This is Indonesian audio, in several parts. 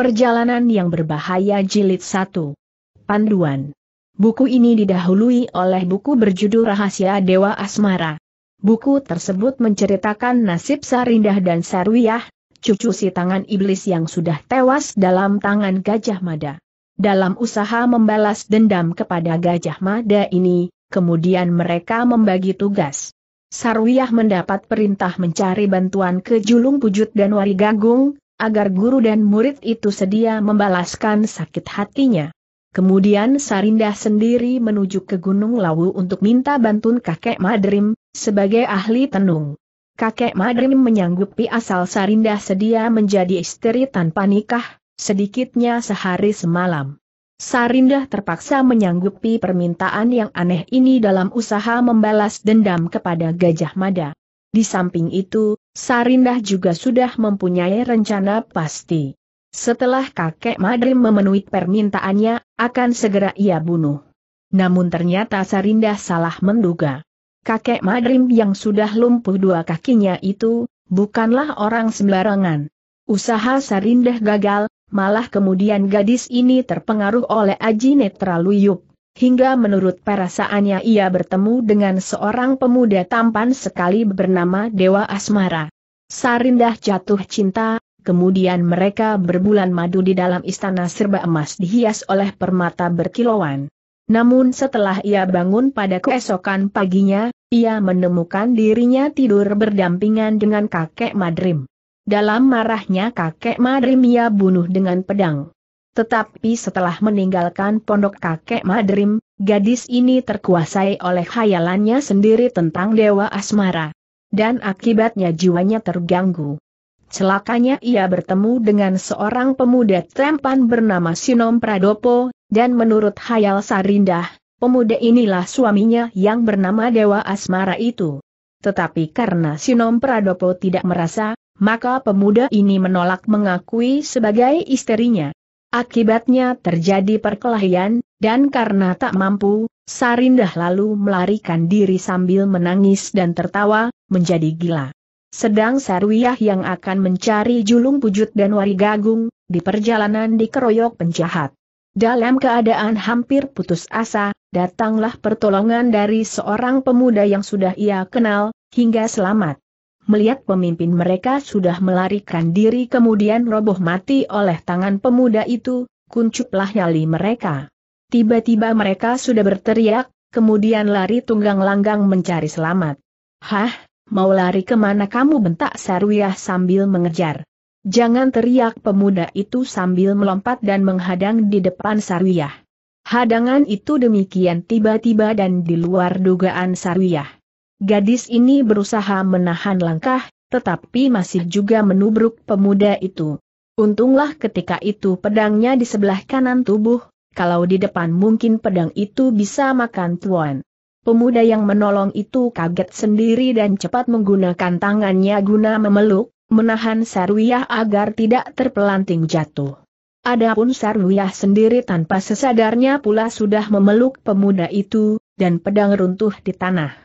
Perjalanan yang berbahaya jilid 1. Panduan. Buku ini didahului oleh buku berjudul Rahasia Dewa Asmara. Buku tersebut menceritakan nasib Sarindah dan Sarwiyah, cucu si tangan iblis yang sudah tewas dalam tangan Gajah Mada. Dalam usaha membalas dendam kepada Gajah Mada ini, kemudian mereka membagi tugas. Sarwiyah mendapat perintah mencari bantuan ke Julung Pujut dan Wari Gagung, agar guru dan murid itu sedia membalaskan sakit hatinya. Kemudian Sarinda sendiri menuju ke Gunung Lawu untuk minta bantuan kakek Madrim, sebagai ahli tenung. Kakek Madrim menyanggupi asal Sarinda sedia menjadi istri tanpa nikah, sedikitnya sehari semalam. Sarinda terpaksa menyanggupi permintaan yang aneh ini dalam usaha membalas dendam kepada Gajah Mada. Di samping itu, Sarindah juga sudah mempunyai rencana pasti. Setelah kakek Madrim memenuhi permintaannya, akan segera ia bunuh. Namun ternyata Sarindah salah menduga. Kakek Madrim yang sudah lumpuh dua kakinya itu, bukanlah orang sembarangan. Usaha Sarindah gagal, malah kemudian gadis ini terpengaruh oleh Aji luyup hingga menurut perasaannya ia bertemu dengan seorang pemuda tampan sekali bernama Dewa Asmara. Sarindah jatuh cinta, kemudian mereka berbulan madu di dalam istana serba emas dihias oleh permata berkilauan. Namun setelah ia bangun pada keesokan paginya, ia menemukan dirinya tidur berdampingan dengan kakek Madrim. Dalam marahnya kakek Madrim ia bunuh dengan pedang. Tetapi setelah meninggalkan pondok kakek Madrim, gadis ini terkuasai oleh khayalannya sendiri tentang Dewa Asmara. Dan akibatnya jiwanya terganggu. Celakanya ia bertemu dengan seorang pemuda tempan bernama Sinom Pradopo, dan menurut Hayal Sarindah, pemuda inilah suaminya yang bernama Dewa Asmara itu. Tetapi karena Sinom Pradopo tidak merasa, maka pemuda ini menolak mengakui sebagai istrinya. Akibatnya terjadi perkelahian, dan karena tak mampu, Sarindah lalu melarikan diri sambil menangis dan tertawa, menjadi gila. Sedang Sarwiyah yang akan mencari Julung Pujut dan Wari Gagung, di perjalanan dikeroyok penjahat. Dalam keadaan hampir putus asa, datanglah pertolongan dari seorang pemuda yang sudah ia kenal, hingga selamat melihat pemimpin mereka sudah melarikan diri kemudian roboh mati oleh tangan pemuda itu, kuncuplah nyali mereka. Tiba-tiba mereka sudah berteriak, kemudian lari tunggang langgang mencari selamat. Hah, mau lari kemana kamu bentak Sarwiyah sambil mengejar. Jangan teriak pemuda itu sambil melompat dan menghadang di depan Sarwiyah. Hadangan itu demikian tiba-tiba dan di luar dugaan Sarwiyah. Gadis ini berusaha menahan langkah, tetapi masih juga menubruk pemuda itu. Untunglah ketika itu pedangnya di sebelah kanan tubuh, kalau di depan mungkin pedang itu bisa makan tuan. Pemuda yang menolong itu kaget sendiri dan cepat menggunakan tangannya guna memeluk, menahan Sarwiyah agar tidak terpelanting jatuh. Adapun Sarwiyah sendiri tanpa sesadarnya pula sudah memeluk pemuda itu, dan pedang runtuh di tanah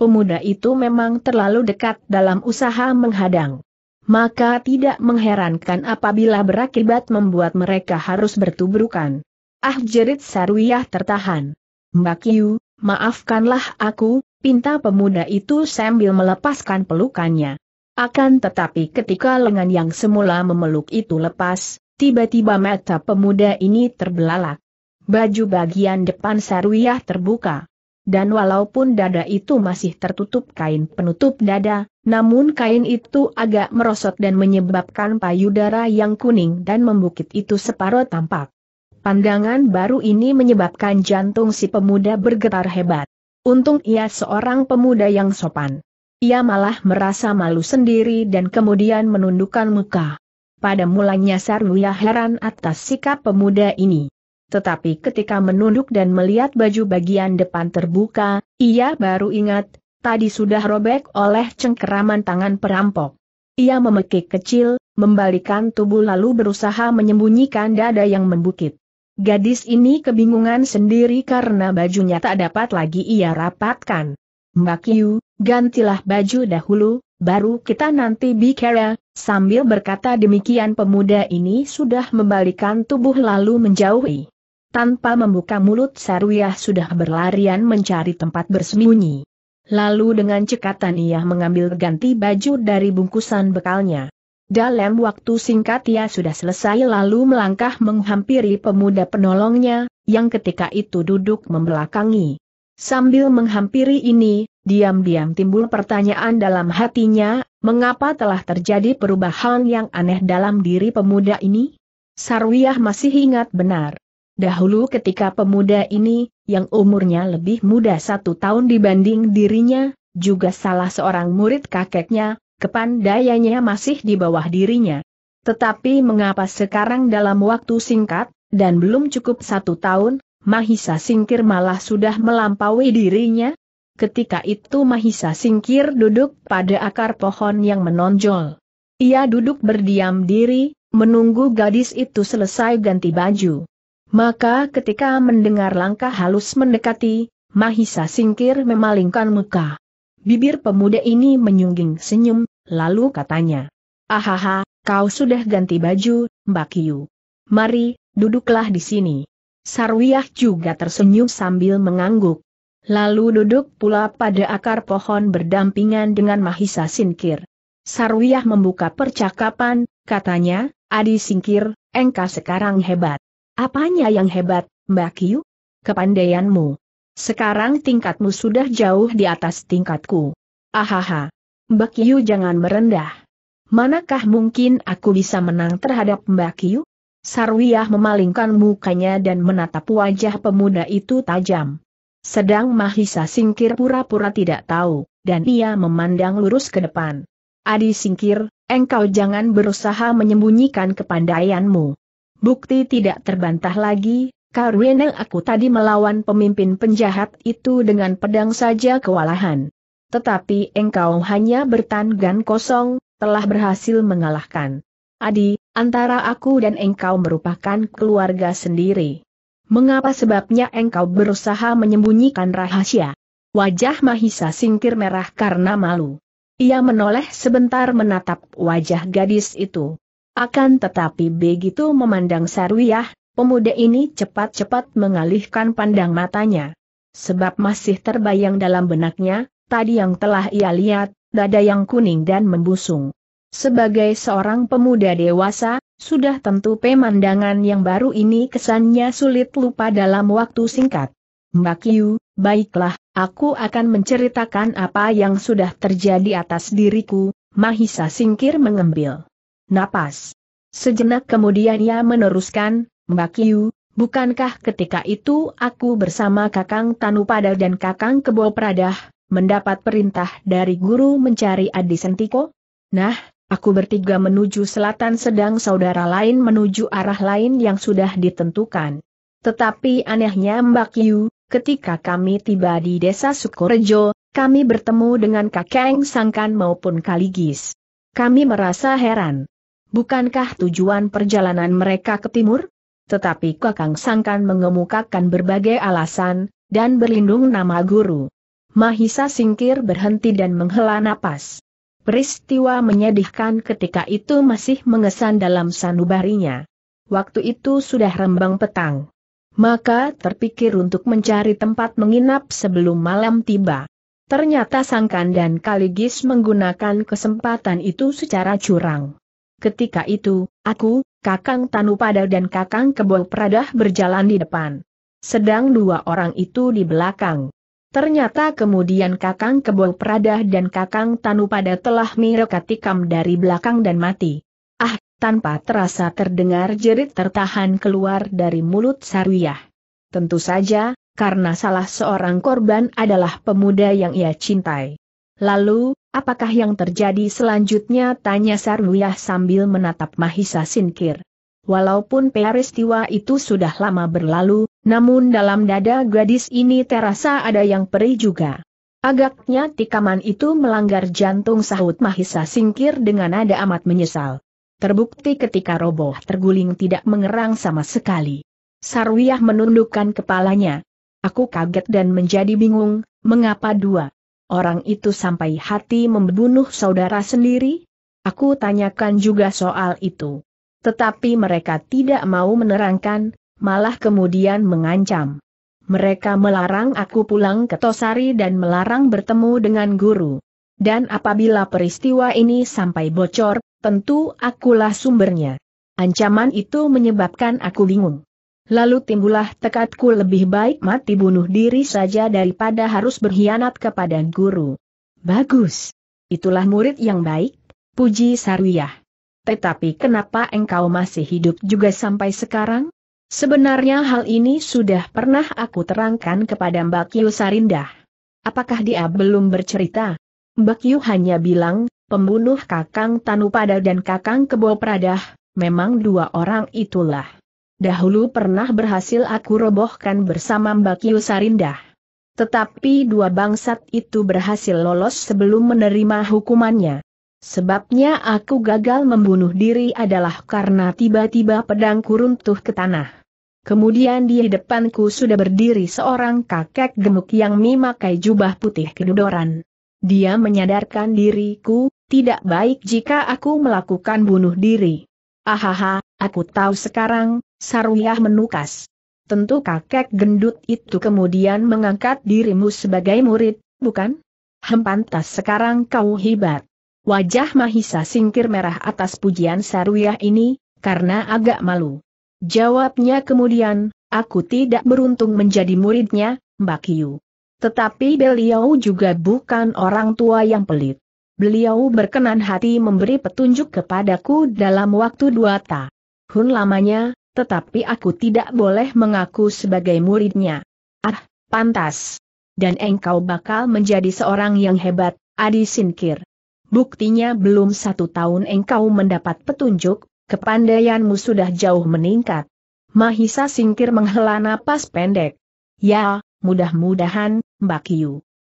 pemuda itu memang terlalu dekat dalam usaha menghadang. Maka tidak mengherankan apabila berakibat membuat mereka harus bertubrukan. Ah jerit Sarwiyah tertahan. Mbak Yu, maafkanlah aku, pinta pemuda itu sambil melepaskan pelukannya. Akan tetapi ketika lengan yang semula memeluk itu lepas, tiba-tiba mata pemuda ini terbelalak. Baju bagian depan Sarwiyah terbuka dan walaupun dada itu masih tertutup kain penutup dada, namun kain itu agak merosot dan menyebabkan payudara yang kuning dan membukit itu separuh tampak. Pandangan baru ini menyebabkan jantung si pemuda bergetar hebat. Untung ia seorang pemuda yang sopan. Ia malah merasa malu sendiri dan kemudian menundukkan muka. Pada mulanya Sarwiyah heran atas sikap pemuda ini tetapi ketika menunduk dan melihat baju bagian depan terbuka, ia baru ingat, tadi sudah robek oleh cengkeraman tangan perampok. Ia memekik kecil, membalikan tubuh lalu berusaha menyembunyikan dada yang membukit. Gadis ini kebingungan sendiri karena bajunya tak dapat lagi ia rapatkan. Mbak Yu, gantilah baju dahulu, baru kita nanti bicara, sambil berkata demikian pemuda ini sudah membalikan tubuh lalu menjauhi. Tanpa membuka mulut Saruyah sudah berlarian mencari tempat bersembunyi. Lalu dengan cekatan ia mengambil ganti baju dari bungkusan bekalnya. Dalam waktu singkat ia sudah selesai lalu melangkah menghampiri pemuda penolongnya, yang ketika itu duduk membelakangi. Sambil menghampiri ini, diam-diam timbul pertanyaan dalam hatinya, mengapa telah terjadi perubahan yang aneh dalam diri pemuda ini? Sarwiyah masih ingat benar. Dahulu ketika pemuda ini, yang umurnya lebih muda satu tahun dibanding dirinya, juga salah seorang murid kakeknya, kepandaiannya masih di bawah dirinya. Tetapi mengapa sekarang dalam waktu singkat, dan belum cukup satu tahun, Mahisa Singkir malah sudah melampaui dirinya? Ketika itu Mahisa Singkir duduk pada akar pohon yang menonjol. Ia duduk berdiam diri, menunggu gadis itu selesai ganti baju. Maka ketika mendengar langkah halus mendekati, Mahisa singkir memalingkan muka. Bibir pemuda ini menyungging senyum, lalu katanya. Ahaha, kau sudah ganti baju, Mbak Kiyu. Mari, duduklah di sini. Sarwiyah juga tersenyum sambil mengangguk. Lalu duduk pula pada akar pohon berdampingan dengan Mahisa Singkir. Sarwiyah membuka percakapan, katanya, Adi Singkir, engkau sekarang hebat. Apanya yang hebat, Mbak Kiu? Kepandaianmu. Sekarang tingkatmu sudah jauh di atas tingkatku. Ahaha. Mbak Kiu jangan merendah. Manakah mungkin aku bisa menang terhadap Mbak Kiu? Sarwiyah memalingkan mukanya dan menatap wajah pemuda itu tajam. Sedang Mahisa singkir pura-pura tidak tahu, dan ia memandang lurus ke depan. Adi singkir, engkau jangan berusaha menyembunyikan kepandaianmu. Bukti tidak terbantah lagi, karena aku tadi melawan pemimpin penjahat itu dengan pedang saja kewalahan. Tetapi engkau hanya bertanggan kosong, telah berhasil mengalahkan. Adi, antara aku dan engkau merupakan keluarga sendiri. Mengapa sebabnya engkau berusaha menyembunyikan rahasia? Wajah Mahisa singkir merah karena malu. Ia menoleh sebentar menatap wajah gadis itu. Akan tetapi begitu memandang Sarwiyah, pemuda ini cepat-cepat mengalihkan pandang matanya. Sebab masih terbayang dalam benaknya, tadi yang telah ia lihat, dada yang kuning dan membusung. Sebagai seorang pemuda dewasa, sudah tentu pemandangan yang baru ini kesannya sulit lupa dalam waktu singkat. Mbak Yu, baiklah, aku akan menceritakan apa yang sudah terjadi atas diriku, Mahisa singkir mengembil napas. Sejenak kemudian ia meneruskan, Mbak Kiu, bukankah ketika itu aku bersama Kakang Tanu Tanupada dan Kakang Kebo Pradah, mendapat perintah dari guru mencari Adi Sentiko? Nah, aku bertiga menuju selatan sedang saudara lain menuju arah lain yang sudah ditentukan. Tetapi anehnya Mbak Kiu, ketika kami tiba di desa Sukorejo, kami bertemu dengan Kakeng Sangkan maupun Kaligis. Kami merasa heran Bukankah tujuan perjalanan mereka ke timur? Tetapi Kakang Sangkan mengemukakan berbagai alasan, dan berlindung nama guru. Mahisa singkir berhenti dan menghela napas. Peristiwa menyedihkan ketika itu masih mengesan dalam sanubarinya. Waktu itu sudah rembang petang. Maka terpikir untuk mencari tempat menginap sebelum malam tiba. Ternyata Sangkan dan Kaligis menggunakan kesempatan itu secara curang. Ketika itu, aku, Kakang Tanupada dan Kakang Kebol Pradah berjalan di depan. Sedang dua orang itu di belakang. Ternyata kemudian Kakang Kebol Pradah dan Kakang Tanupada telah mirekatikam dari belakang dan mati. Ah, tanpa terasa terdengar jerit tertahan keluar dari mulut Sarwiyah. Tentu saja, karena salah seorang korban adalah pemuda yang ia cintai. Lalu, apakah yang terjadi selanjutnya? Tanya Sarwiyah sambil menatap Mahisa Sinkir. Walaupun peristiwa itu sudah lama berlalu, namun dalam dada gadis ini terasa ada yang perih juga. Agaknya tikaman itu melanggar jantung sahut Mahisa Singkir dengan nada amat menyesal. Terbukti ketika roboh terguling tidak mengerang sama sekali. Sarwiyah menundukkan kepalanya. Aku kaget dan menjadi bingung, mengapa dua orang itu sampai hati membunuh saudara sendiri? Aku tanyakan juga soal itu. Tetapi mereka tidak mau menerangkan, malah kemudian mengancam. Mereka melarang aku pulang ke Tosari dan melarang bertemu dengan guru. Dan apabila peristiwa ini sampai bocor, tentu akulah sumbernya. Ancaman itu menyebabkan aku bingung. Lalu timbullah tekadku lebih baik mati bunuh diri saja daripada harus berkhianat kepada guru. Bagus. Itulah murid yang baik, puji Sarwiyah. Tetapi kenapa engkau masih hidup juga sampai sekarang? Sebenarnya hal ini sudah pernah aku terangkan kepada Mbak Yu Sarindah. Apakah dia belum bercerita? Mbak Yu hanya bilang, pembunuh Kakang Tanupada dan Kakang Kebo Pradah, memang dua orang itulah. Dahulu pernah berhasil aku robohkan bersama Mbak Yusarindah. Tetapi dua bangsat itu berhasil lolos sebelum menerima hukumannya. Sebabnya aku gagal membunuh diri adalah karena tiba-tiba pedangku runtuh ke tanah. Kemudian di depanku sudah berdiri seorang kakek gemuk yang memakai jubah putih kedudoran. Dia menyadarkan diriku, tidak baik jika aku melakukan bunuh diri. Ahaha, aku tahu sekarang, Saruyah menukas. Tentu kakek gendut itu kemudian mengangkat dirimu sebagai murid, bukan? Hempantas sekarang kau hibat. Wajah Mahisa singkir merah atas pujian Saruyah ini, karena agak malu. Jawabnya kemudian, aku tidak beruntung menjadi muridnya, Mbak Kiyu. Tetapi beliau juga bukan orang tua yang pelit. Beliau berkenan hati memberi petunjuk kepadaku dalam waktu dua tahun lamanya, tetapi aku tidak boleh mengaku sebagai muridnya. Ah, pantas. Dan engkau bakal menjadi seorang yang hebat, Adi Sinkir. Buktinya belum satu tahun engkau mendapat petunjuk, kepandaianmu sudah jauh meningkat. Mahisa Singkir menghela napas pendek. Ya, mudah-mudahan, Mbak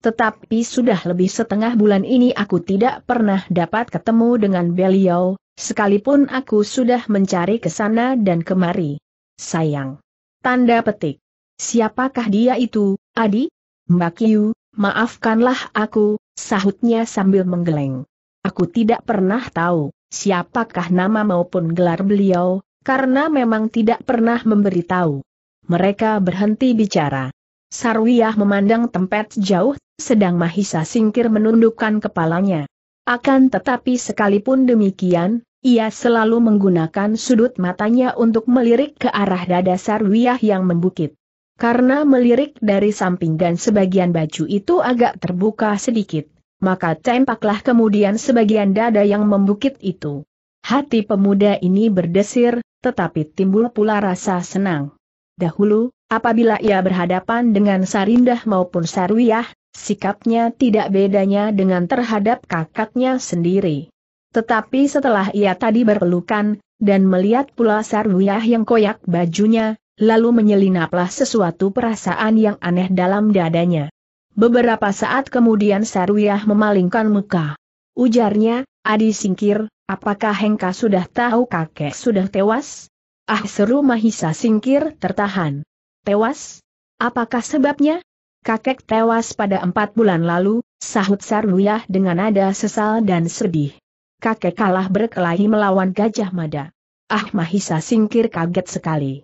tetapi sudah lebih setengah bulan ini aku tidak pernah dapat ketemu dengan beliau, sekalipun aku sudah mencari ke sana dan kemari. Sayang. Tanda petik. Siapakah dia itu, Adi? Mbak Yu, maafkanlah aku, sahutnya sambil menggeleng. Aku tidak pernah tahu, siapakah nama maupun gelar beliau, karena memang tidak pernah memberitahu. Mereka berhenti bicara. Sarwiyah memandang tempat jauh, sedang Mahisa singkir menundukkan kepalanya. Akan tetapi sekalipun demikian, ia selalu menggunakan sudut matanya untuk melirik ke arah dada Sarwiyah yang membukit. Karena melirik dari samping dan sebagian baju itu agak terbuka sedikit, maka tempaklah kemudian sebagian dada yang membukit itu. Hati pemuda ini berdesir, tetapi timbul pula rasa senang. Dahulu, Apabila ia berhadapan dengan Sarindah maupun Sarwiyah, sikapnya tidak bedanya dengan terhadap kakaknya sendiri. Tetapi setelah ia tadi berpelukan, dan melihat pula Sarwiyah yang koyak bajunya, lalu menyelinaplah sesuatu perasaan yang aneh dalam dadanya. Beberapa saat kemudian Sarwiyah memalingkan muka. Ujarnya, Adi singkir, apakah Hengka sudah tahu kakek sudah tewas? Ah seru Mahisa singkir tertahan. Tewas? Apakah sebabnya? Kakek tewas pada empat bulan lalu, sahut Sarluyah dengan nada sesal dan sedih. Kakek kalah berkelahi melawan Gajah Mada. Ah Mahisa singkir kaget sekali.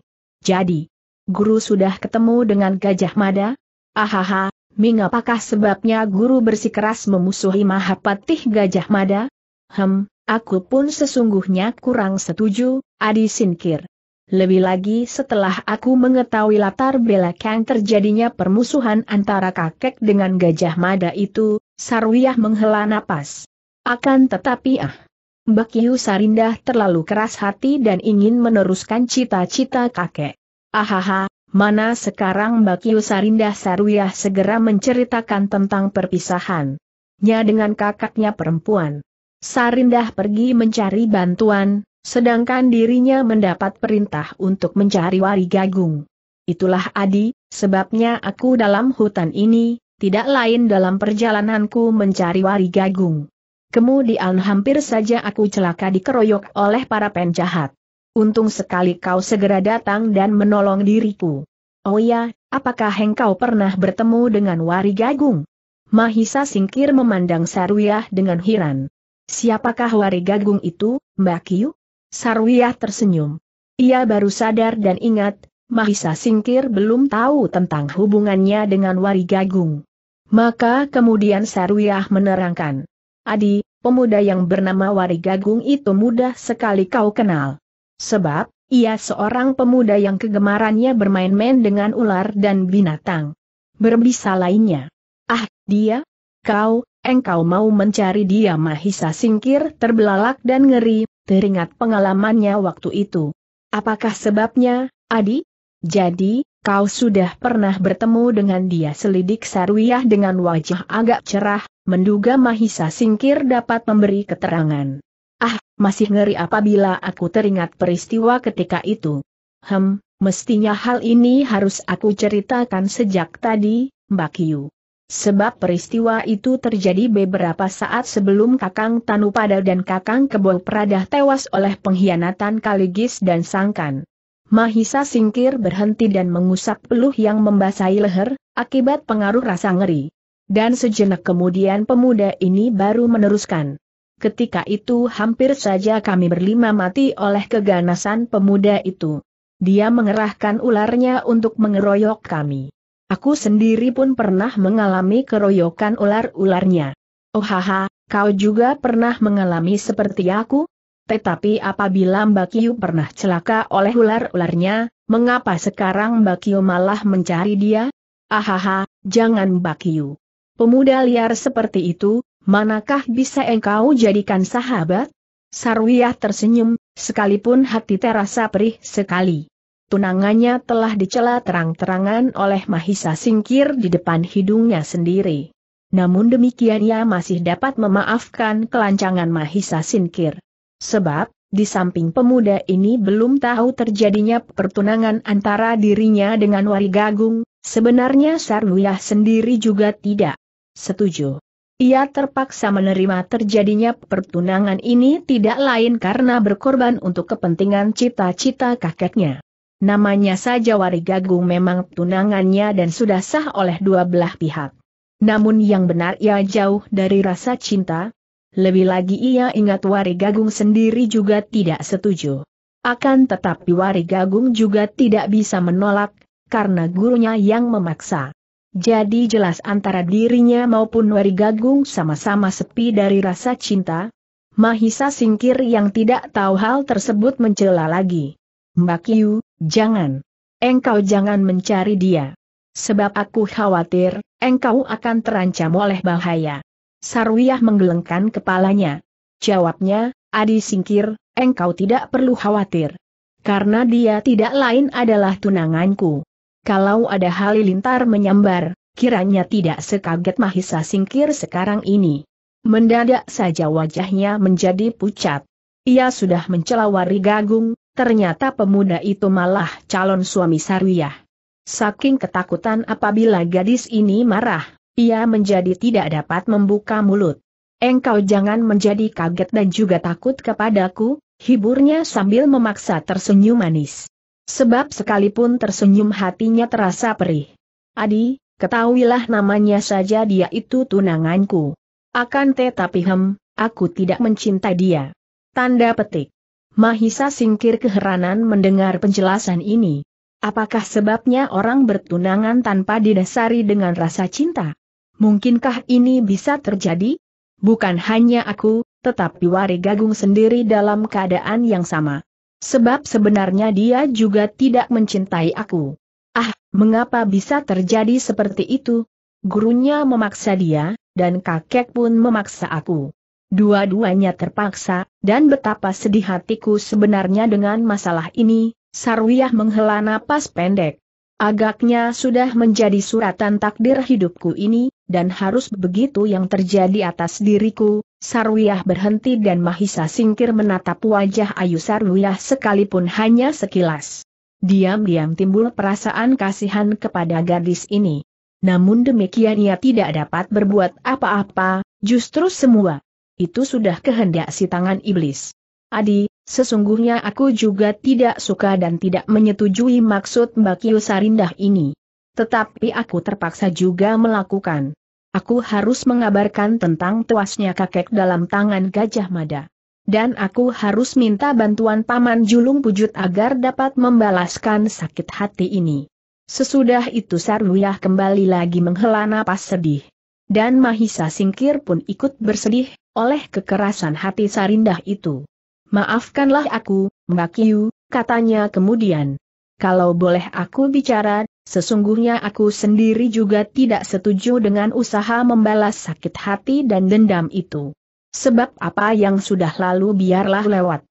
Jadi, guru sudah ketemu dengan Gajah Mada? Ahaha, Ming apakah sebabnya guru bersikeras memusuhi Mahapatih Gajah Mada? Hem, aku pun sesungguhnya kurang setuju, Adi singkir. Lebih lagi setelah aku mengetahui latar belakang terjadinya permusuhan antara kakek dengan gajah mada itu, Sarwiyah menghela napas. Akan tetapi ah. Bakiu Sarindah terlalu keras hati dan ingin meneruskan cita-cita kakek. Ahaha, mana sekarang Bakiu Sarindah Sarwiyah segera menceritakan tentang perpisahan. Nya dengan kakaknya perempuan. Sarindah pergi mencari bantuan, Sedangkan dirinya mendapat perintah untuk mencari Wari Gagung. Itulah Adi, sebabnya aku dalam hutan ini, tidak lain dalam perjalananku mencari Wari Gagung. Kemudian hampir saja aku celaka dikeroyok oleh para penjahat. Untung sekali kau segera datang dan menolong diriku. Oh ya, apakah engkau pernah bertemu dengan Wari Gagung? Mahisa singkir memandang Saruyah dengan heran. Siapakah Wari Gagung itu, Mbak Kiu? Sarwiyah tersenyum. Ia baru sadar dan ingat, Mahisa Singkir belum tahu tentang hubungannya dengan Wari Gagung. Maka kemudian Sarwiyah menerangkan. Adi, pemuda yang bernama Wari Gagung itu mudah sekali kau kenal. Sebab, ia seorang pemuda yang kegemarannya bermain-main dengan ular dan binatang. Berbisa lainnya. Ah, dia? Kau, engkau mau mencari dia Mahisa Singkir terbelalak dan ngeri, teringat pengalamannya waktu itu. Apakah sebabnya, Adi? Jadi, kau sudah pernah bertemu dengan dia selidik Sarwiyah dengan wajah agak cerah, menduga Mahisa Singkir dapat memberi keterangan. Ah, masih ngeri apabila aku teringat peristiwa ketika itu. Hem, mestinya hal ini harus aku ceritakan sejak tadi, Mbak Kiyu. Sebab peristiwa itu terjadi beberapa saat sebelum Kakang Tanupada dan Kakang Kebo Pradah tewas oleh pengkhianatan Kaligis dan Sangkan. Mahisa singkir berhenti dan mengusap peluh yang membasahi leher, akibat pengaruh rasa ngeri. Dan sejenak kemudian pemuda ini baru meneruskan. Ketika itu hampir saja kami berlima mati oleh keganasan pemuda itu. Dia mengerahkan ularnya untuk mengeroyok kami. Aku sendiri pun pernah mengalami keroyokan ular-ularnya. Oh haha, kau juga pernah mengalami seperti aku? Tetapi apabila Mbak Kiu pernah celaka oleh ular-ularnya, mengapa sekarang Mbak Kiu malah mencari dia? Ahaha, jangan Mbak Kiu. Pemuda liar seperti itu, manakah bisa engkau jadikan sahabat? Sarwiyah tersenyum, sekalipun hati terasa perih sekali tunangannya telah dicela terang-terangan oleh Mahisa Singkir di depan hidungnya sendiri. Namun demikian ia masih dapat memaafkan kelancangan Mahisa Singkir. Sebab, di samping pemuda ini belum tahu terjadinya pertunangan antara dirinya dengan Gagung, sebenarnya Sarwiyah sendiri juga tidak setuju. Ia terpaksa menerima terjadinya pertunangan ini tidak lain karena berkorban untuk kepentingan cita-cita kakeknya. Namanya saja Wari Gagung memang tunangannya dan sudah sah oleh dua belah pihak. Namun yang benar ia jauh dari rasa cinta. Lebih lagi ia ingat Wari Gagung sendiri juga tidak setuju. Akan tetapi Wari Gagung juga tidak bisa menolak, karena gurunya yang memaksa. Jadi jelas antara dirinya maupun Wari Gagung sama-sama sepi dari rasa cinta. Mahisa singkir yang tidak tahu hal tersebut mencela lagi. Mbak Yu, jangan. Engkau jangan mencari dia. Sebab aku khawatir, engkau akan terancam oleh bahaya. Sarwiyah menggelengkan kepalanya. Jawabnya, Adi singkir, engkau tidak perlu khawatir. Karena dia tidak lain adalah tunanganku. Kalau ada halilintar menyambar, kiranya tidak sekaget Mahisa singkir sekarang ini. Mendadak saja wajahnya menjadi pucat. Ia sudah mencelawari Gagung, Ternyata pemuda itu malah calon suami Sarwiyah. Saking ketakutan apabila gadis ini marah, ia menjadi tidak dapat membuka mulut. Engkau jangan menjadi kaget dan juga takut kepadaku, hiburnya sambil memaksa tersenyum manis. Sebab sekalipun tersenyum hatinya terasa perih. Adi, ketahuilah namanya saja dia itu tunanganku. Akan tetapi hem, aku tidak mencintai dia. Tanda petik. Mahisa singkir keheranan mendengar penjelasan ini. Apakah sebabnya orang bertunangan tanpa didasari dengan rasa cinta? Mungkinkah ini bisa terjadi? Bukan hanya aku, tetapi Wari Gagung sendiri dalam keadaan yang sama. Sebab sebenarnya dia juga tidak mencintai aku. Ah, mengapa bisa terjadi seperti itu? Gurunya memaksa dia, dan kakek pun memaksa aku. Dua-duanya terpaksa, dan betapa sedih hatiku sebenarnya dengan masalah ini, Sarwiyah menghela napas pendek. Agaknya sudah menjadi suratan takdir hidupku ini, dan harus begitu yang terjadi atas diriku, Sarwiyah berhenti dan Mahisa singkir menatap wajah Ayu Sarwiyah sekalipun hanya sekilas. Diam-diam timbul perasaan kasihan kepada gadis ini. Namun demikian ia tidak dapat berbuat apa-apa, justru semua itu sudah kehendak si tangan iblis. Adi, sesungguhnya aku juga tidak suka dan tidak menyetujui maksud Mbak Kiyosarindah ini. Tetapi aku terpaksa juga melakukan. Aku harus mengabarkan tentang tuasnya kakek dalam tangan Gajah Mada. Dan aku harus minta bantuan Paman Julung Pujut agar dapat membalaskan sakit hati ini. Sesudah itu Sarwiyah kembali lagi menghela napas sedih. Dan Mahisa Singkir pun ikut bersedih, oleh kekerasan hati Sarindah itu. Maafkanlah aku, Mbak Yu, katanya kemudian. Kalau boleh aku bicara, sesungguhnya aku sendiri juga tidak setuju dengan usaha membalas sakit hati dan dendam itu. Sebab apa yang sudah lalu biarlah lewat.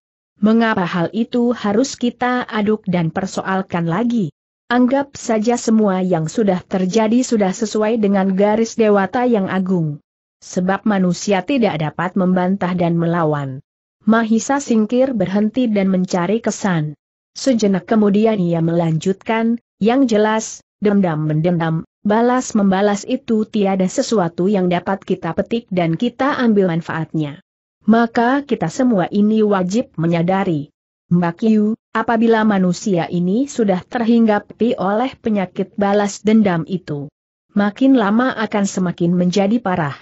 Mengapa hal itu harus kita aduk dan persoalkan lagi? Anggap saja semua yang sudah terjadi sudah sesuai dengan garis dewata yang agung. Sebab manusia tidak dapat membantah dan melawan. Mahisa singkir berhenti dan mencari kesan. Sejenak kemudian ia melanjutkan, yang jelas, dendam mendendam, balas membalas itu tiada sesuatu yang dapat kita petik dan kita ambil manfaatnya. Maka kita semua ini wajib menyadari. Mbak Yu, apabila manusia ini sudah terhinggapi oleh penyakit balas dendam itu. Makin lama akan semakin menjadi parah.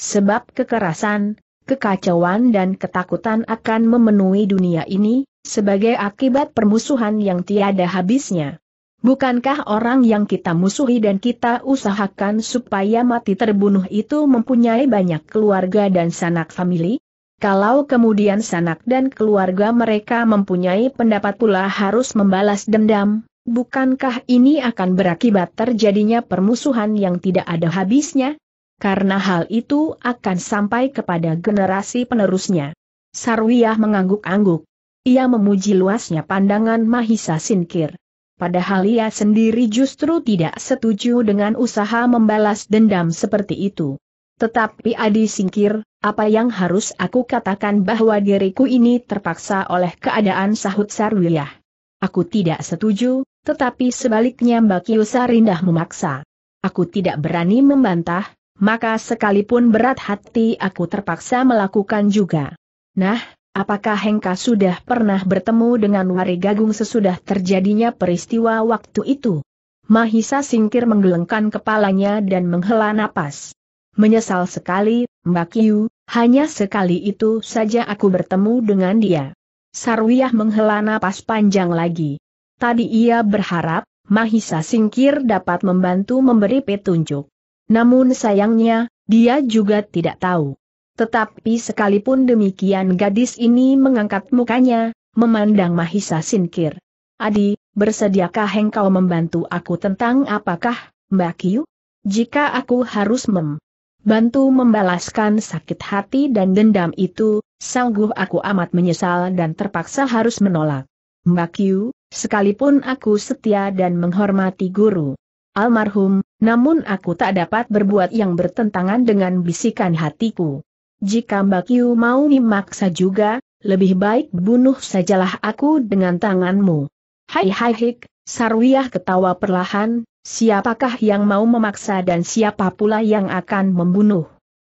Sebab kekerasan, kekacauan dan ketakutan akan memenuhi dunia ini, sebagai akibat permusuhan yang tiada habisnya. Bukankah orang yang kita musuhi dan kita usahakan supaya mati terbunuh itu mempunyai banyak keluarga dan sanak famili? Kalau kemudian sanak dan keluarga mereka mempunyai pendapat pula harus membalas dendam, bukankah ini akan berakibat terjadinya permusuhan yang tidak ada habisnya? Karena hal itu akan sampai kepada generasi penerusnya. Sarwiyah mengangguk-angguk. Ia memuji luasnya pandangan Mahisa Sinkir. Padahal ia sendiri justru tidak setuju dengan usaha membalas dendam seperti itu. Tetapi Adi singkir, apa yang harus aku katakan bahwa diriku ini terpaksa oleh keadaan sahut Sarwiyah. Aku tidak setuju, tetapi sebaliknya Mbak Rindah memaksa. Aku tidak berani membantah, maka sekalipun berat hati aku terpaksa melakukan juga. Nah, apakah Hengka sudah pernah bertemu dengan Wari Gagung sesudah terjadinya peristiwa waktu itu? Mahisa singkir menggelengkan kepalanya dan menghela napas. Menyesal sekali, Mbak Yu. hanya sekali itu saja aku bertemu dengan dia. Sarwiyah menghela napas panjang lagi. Tadi ia berharap, Mahisa Singkir dapat membantu memberi petunjuk. Namun sayangnya, dia juga tidak tahu. Tetapi sekalipun demikian gadis ini mengangkat mukanya, memandang Mahisa Singkir. Adi, bersediakah engkau membantu aku tentang apakah, Mbak Yu? Jika aku harus mem bantu membalaskan sakit hati dan dendam itu, sangguh aku amat menyesal dan terpaksa harus menolak. Mbak Yu, sekalipun aku setia dan menghormati guru almarhum, namun aku tak dapat berbuat yang bertentangan dengan bisikan hatiku. Jika Mbak Yu mau memaksa juga, lebih baik bunuh sajalah aku dengan tanganmu. Hai hai hik, Sarwiyah ketawa perlahan, Siapakah yang mau memaksa dan siapa pula yang akan membunuh?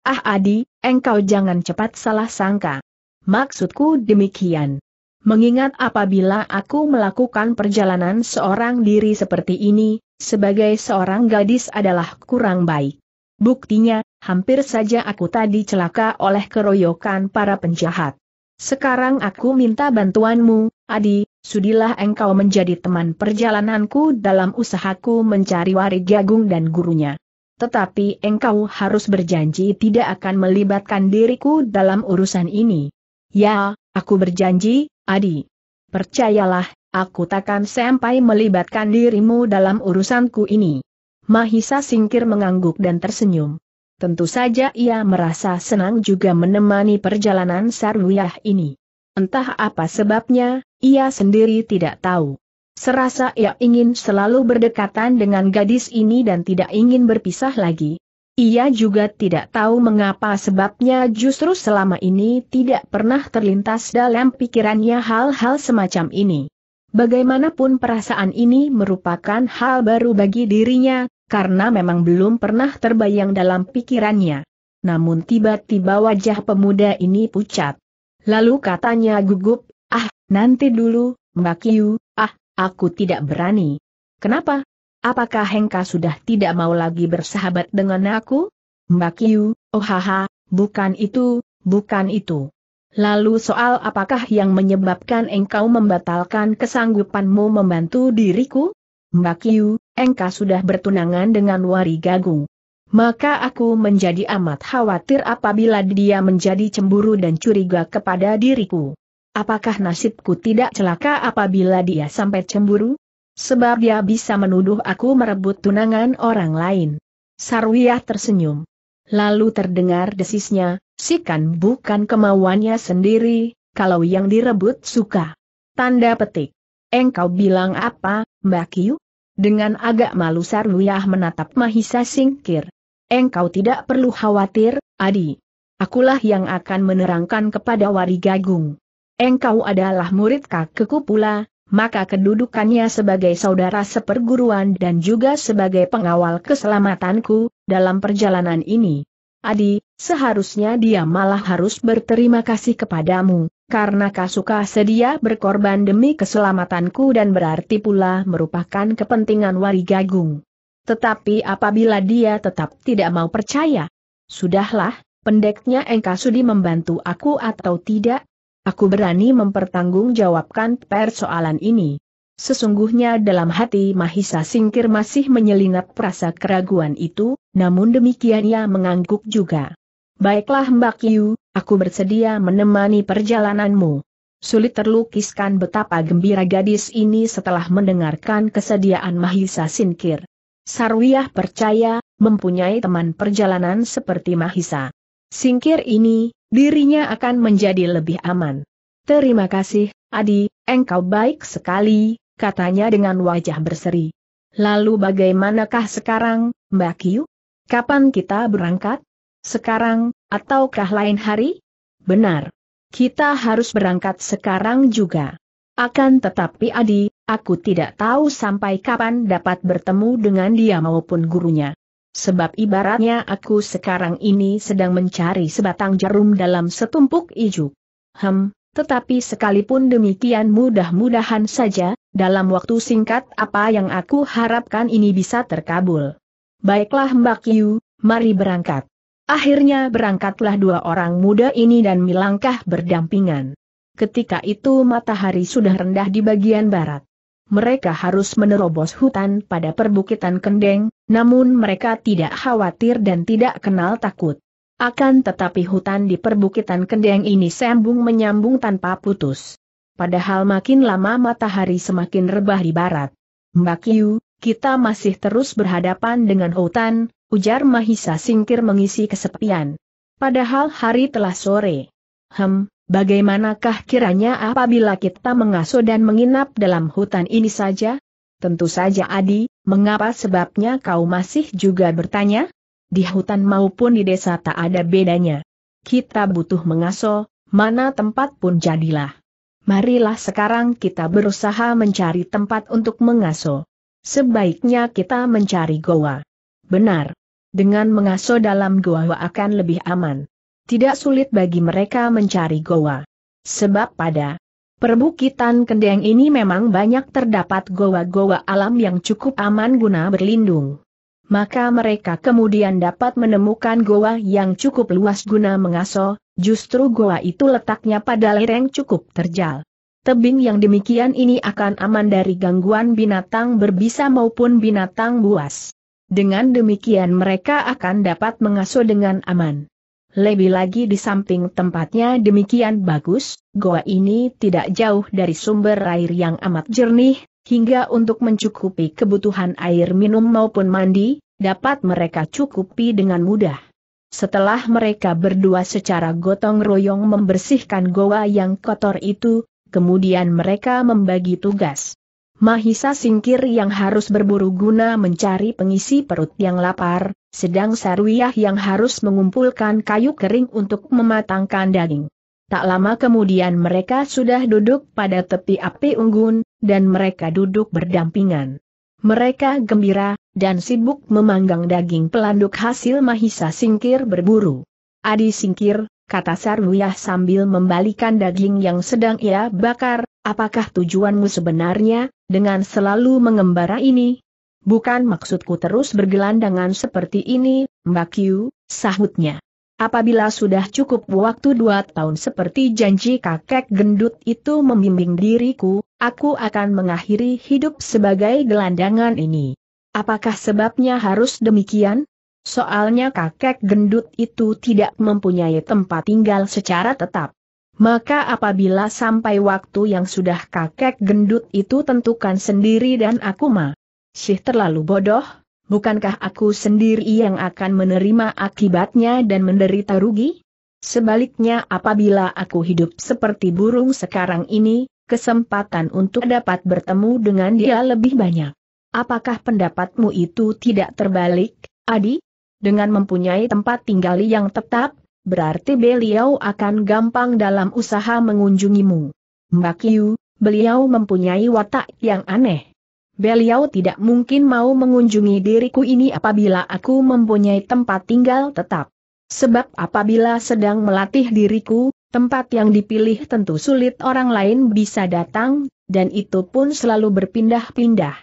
Ah Adi, engkau jangan cepat salah sangka. Maksudku demikian. Mengingat apabila aku melakukan perjalanan seorang diri seperti ini, sebagai seorang gadis adalah kurang baik. Buktinya, hampir saja aku tadi celaka oleh keroyokan para penjahat. Sekarang aku minta bantuanmu, Adi, Sudilah engkau menjadi teman perjalananku dalam usahaku mencari Warik jagung dan gurunya. Tetapi engkau harus berjanji tidak akan melibatkan diriku dalam urusan ini. Ya, aku berjanji, Adi. Percayalah, aku takkan sampai melibatkan dirimu dalam urusanku ini. Mahisa singkir mengangguk dan tersenyum. Tentu saja ia merasa senang juga menemani perjalanan Sarwiyah ini. Entah apa sebabnya, ia sendiri tidak tahu. Serasa ia ingin selalu berdekatan dengan gadis ini dan tidak ingin berpisah lagi. Ia juga tidak tahu mengapa sebabnya justru selama ini tidak pernah terlintas dalam pikirannya hal-hal semacam ini. Bagaimanapun perasaan ini merupakan hal baru bagi dirinya, karena memang belum pernah terbayang dalam pikirannya. Namun tiba-tiba wajah pemuda ini pucat. Lalu katanya gugup, Nanti dulu, Mbak Kiyu, ah, aku tidak berani. Kenapa? Apakah Hengka sudah tidak mau lagi bersahabat dengan aku? Mbak Kiyu, oh haha, bukan itu, bukan itu. Lalu soal apakah yang menyebabkan engkau membatalkan kesanggupanmu membantu diriku? Mbak Kiyu, engkau sudah bertunangan dengan Wari Gagung. Maka aku menjadi amat khawatir apabila dia menjadi cemburu dan curiga kepada diriku. Apakah nasibku tidak celaka apabila dia sampai cemburu? Sebab dia bisa menuduh aku merebut tunangan orang lain. Sarwiyah tersenyum. Lalu terdengar desisnya, kan bukan kemauannya sendiri, kalau yang direbut suka. Tanda petik. Engkau bilang apa, Mbak Kiu? Dengan agak malu Sarwiyah menatap Mahisa singkir. Engkau tidak perlu khawatir, Adi. Akulah yang akan menerangkan kepada Warigagung engkau adalah murid kakekku pula, maka kedudukannya sebagai saudara seperguruan dan juga sebagai pengawal keselamatanku, dalam perjalanan ini. Adi, seharusnya dia malah harus berterima kasih kepadamu, karena Kasuka sedia berkorban demi keselamatanku dan berarti pula merupakan kepentingan Warigagung. Tetapi apabila dia tetap tidak mau percaya, sudahlah, pendeknya engkau sudi membantu aku atau tidak, Aku berani mempertanggungjawabkan persoalan ini. Sesungguhnya dalam hati Mahisa Singkir masih menyelinap perasa keraguan itu, namun demikian ia mengangguk juga. Baiklah Mbak Yu, aku bersedia menemani perjalananmu. Sulit terlukiskan betapa gembira gadis ini setelah mendengarkan kesediaan Mahisa Singkir. Sarwiyah percaya, mempunyai teman perjalanan seperti Mahisa. Singkir ini, dirinya akan menjadi lebih aman. Terima kasih, Adi, engkau baik sekali, katanya dengan wajah berseri. Lalu bagaimanakah sekarang, Mbak Kiu? Kapan kita berangkat? Sekarang, ataukah lain hari? Benar. Kita harus berangkat sekarang juga. Akan tetapi Adi, aku tidak tahu sampai kapan dapat bertemu dengan dia maupun gurunya. Sebab ibaratnya aku sekarang ini sedang mencari sebatang jarum dalam setumpuk ijuk. Hem, tetapi sekalipun demikian mudah-mudahan saja, dalam waktu singkat apa yang aku harapkan ini bisa terkabul. Baiklah Mbak Yu, mari berangkat. Akhirnya berangkatlah dua orang muda ini dan melangkah berdampingan. Ketika itu matahari sudah rendah di bagian barat mereka harus menerobos hutan pada perbukitan Kendeng, namun mereka tidak khawatir dan tidak kenal takut. Akan tetapi hutan di perbukitan Kendeng ini sambung menyambung tanpa putus. Padahal makin lama matahari semakin rebah di barat. Mbak Yu, kita masih terus berhadapan dengan hutan, ujar Mahisa singkir mengisi kesepian. Padahal hari telah sore. Hem, Bagaimanakah kiranya apabila kita mengasuh dan menginap dalam hutan ini saja? Tentu saja Adi, mengapa sebabnya kau masih juga bertanya? Di hutan maupun di desa tak ada bedanya. Kita butuh mengasuh, mana tempat pun jadilah. Marilah sekarang kita berusaha mencari tempat untuk mengasuh. Sebaiknya kita mencari goa. Benar. Dengan mengasuh dalam goa akan lebih aman tidak sulit bagi mereka mencari goa. Sebab pada perbukitan Kendeng ini memang banyak terdapat goa-goa alam yang cukup aman guna berlindung. Maka mereka kemudian dapat menemukan goa yang cukup luas guna mengaso, justru goa itu letaknya pada lereng cukup terjal. Tebing yang demikian ini akan aman dari gangguan binatang berbisa maupun binatang buas. Dengan demikian mereka akan dapat mengaso dengan aman. Lebih lagi di samping tempatnya demikian bagus, goa ini tidak jauh dari sumber air yang amat jernih, hingga untuk mencukupi kebutuhan air minum maupun mandi, dapat mereka cukupi dengan mudah. Setelah mereka berdua secara gotong royong membersihkan goa yang kotor itu, kemudian mereka membagi tugas. Mahisa singkir yang harus berburu guna mencari pengisi perut yang lapar, sedang Sarwiyah yang harus mengumpulkan kayu kering untuk mematangkan daging. Tak lama kemudian mereka sudah duduk pada tepi api unggun, dan mereka duduk berdampingan. Mereka gembira, dan sibuk memanggang daging pelanduk hasil Mahisa Singkir berburu. Adi Singkir, kata Sarwiyah sambil membalikan daging yang sedang ia bakar, Apakah tujuanmu sebenarnya, dengan selalu mengembara ini? Bukan maksudku terus bergelandangan seperti ini, Mbak Q, sahutnya. Apabila sudah cukup waktu dua tahun seperti janji kakek gendut itu membimbing diriku, aku akan mengakhiri hidup sebagai gelandangan ini. Apakah sebabnya harus demikian? Soalnya kakek gendut itu tidak mempunyai tempat tinggal secara tetap. Maka apabila sampai waktu yang sudah kakek gendut itu tentukan sendiri dan aku ma. Sih terlalu bodoh, bukankah aku sendiri yang akan menerima akibatnya dan menderita rugi? Sebaliknya apabila aku hidup seperti burung sekarang ini, kesempatan untuk dapat bertemu dengan dia lebih banyak. Apakah pendapatmu itu tidak terbalik, Adi? Dengan mempunyai tempat tinggal yang tetap, berarti beliau akan gampang dalam usaha mengunjungimu. Mbak Yu, beliau mempunyai watak yang aneh. Beliau tidak mungkin mau mengunjungi diriku ini apabila aku mempunyai tempat tinggal tetap. Sebab apabila sedang melatih diriku, tempat yang dipilih tentu sulit orang lain bisa datang, dan itu pun selalu berpindah-pindah.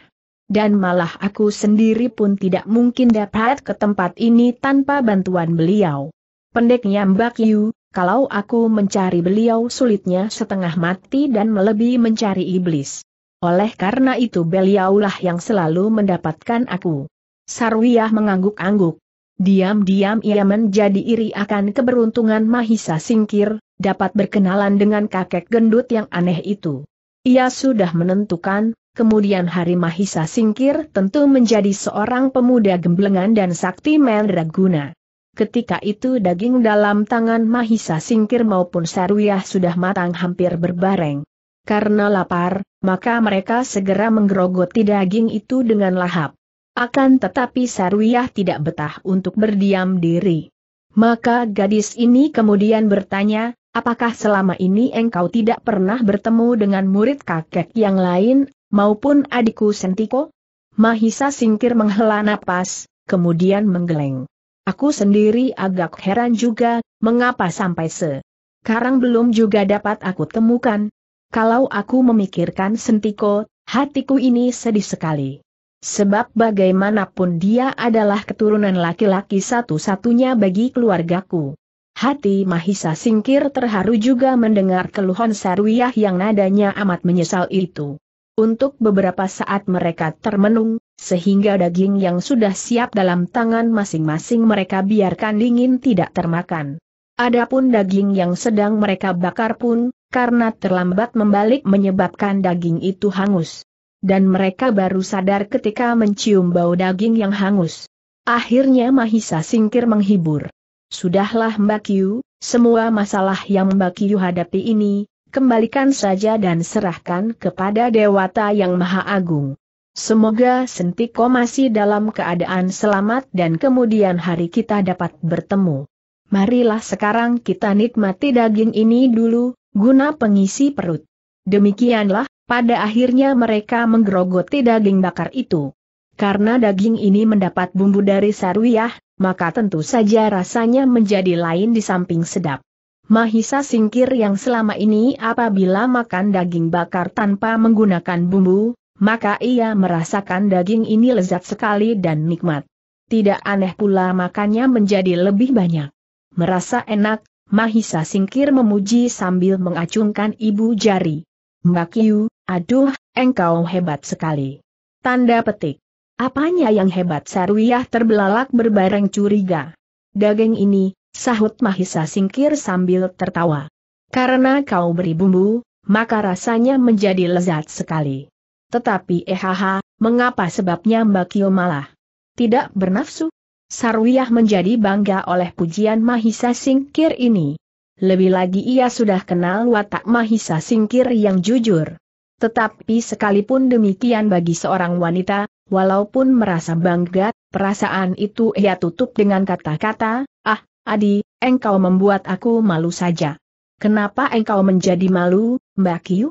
Dan malah aku sendiri pun tidak mungkin dapat ke tempat ini tanpa bantuan beliau. Pendeknya Mbak Yu, kalau aku mencari beliau sulitnya setengah mati dan melebihi mencari iblis. Oleh karena itu beliaulah yang selalu mendapatkan aku. Sarwiyah mengangguk-angguk. Diam-diam ia menjadi iri akan keberuntungan Mahisa Singkir, dapat berkenalan dengan kakek gendut yang aneh itu. Ia sudah menentukan, kemudian hari Mahisa Singkir tentu menjadi seorang pemuda gemblengan dan sakti mendraguna. Ketika itu daging dalam tangan Mahisa Singkir maupun Saruyah sudah matang hampir berbareng. Karena lapar, maka mereka segera menggerogoti daging itu dengan lahap. Akan tetapi Saruyah tidak betah untuk berdiam diri. Maka gadis ini kemudian bertanya, apakah selama ini engkau tidak pernah bertemu dengan murid kakek yang lain, maupun adikku Sentiko? Mahisa Singkir menghela napas, kemudian menggeleng. Aku sendiri agak heran juga, mengapa sampai sekarang belum juga dapat aku temukan. Kalau aku memikirkan Sentiko, hatiku ini sedih sekali. Sebab bagaimanapun dia adalah keturunan laki-laki satu-satunya bagi keluargaku. Hati Mahisa Singkir terharu juga mendengar keluhan Sarwiyah yang nadanya amat menyesal itu. Untuk beberapa saat mereka termenung, sehingga daging yang sudah siap dalam tangan masing-masing mereka biarkan dingin tidak termakan. Adapun daging yang sedang mereka bakar pun, karena terlambat membalik menyebabkan daging itu hangus. Dan mereka baru sadar ketika mencium bau daging yang hangus. Akhirnya Mahisa singkir menghibur. Sudahlah Mbak Yu, semua masalah yang Mbak Yu hadapi ini, kembalikan saja dan serahkan kepada Dewata Yang Maha Agung. Semoga Sentiko masih dalam keadaan selamat dan kemudian hari kita dapat bertemu. Marilah sekarang kita nikmati daging ini dulu, guna pengisi perut. Demikianlah, pada akhirnya mereka menggerogoti daging bakar itu. Karena daging ini mendapat bumbu dari sarwiyah, maka tentu saja rasanya menjadi lain di samping sedap. Mahisa singkir yang selama ini apabila makan daging bakar tanpa menggunakan bumbu, maka ia merasakan daging ini lezat sekali dan nikmat. Tidak aneh pula makannya menjadi lebih banyak. Merasa enak, Mahisa singkir memuji sambil mengacungkan ibu jari. Mbak Yu, aduh, engkau hebat sekali. Tanda petik. Apanya yang hebat Sarwiyah terbelalak berbareng curiga. Daging ini, sahut Mahisa singkir sambil tertawa. Karena kau beri bumbu, maka rasanya menjadi lezat sekali. Tetapi ehaha, eh, mengapa sebabnya Mbak Kio malah tidak bernafsu? Sarwiyah menjadi bangga oleh pujian Mahisa Singkir ini. Lebih lagi ia sudah kenal watak Mahisa Singkir yang jujur. Tetapi sekalipun demikian bagi seorang wanita, walaupun merasa bangga, perasaan itu ia tutup dengan kata-kata, ah, Adi, engkau membuat aku malu saja. Kenapa engkau menjadi malu, Mbak Kiu?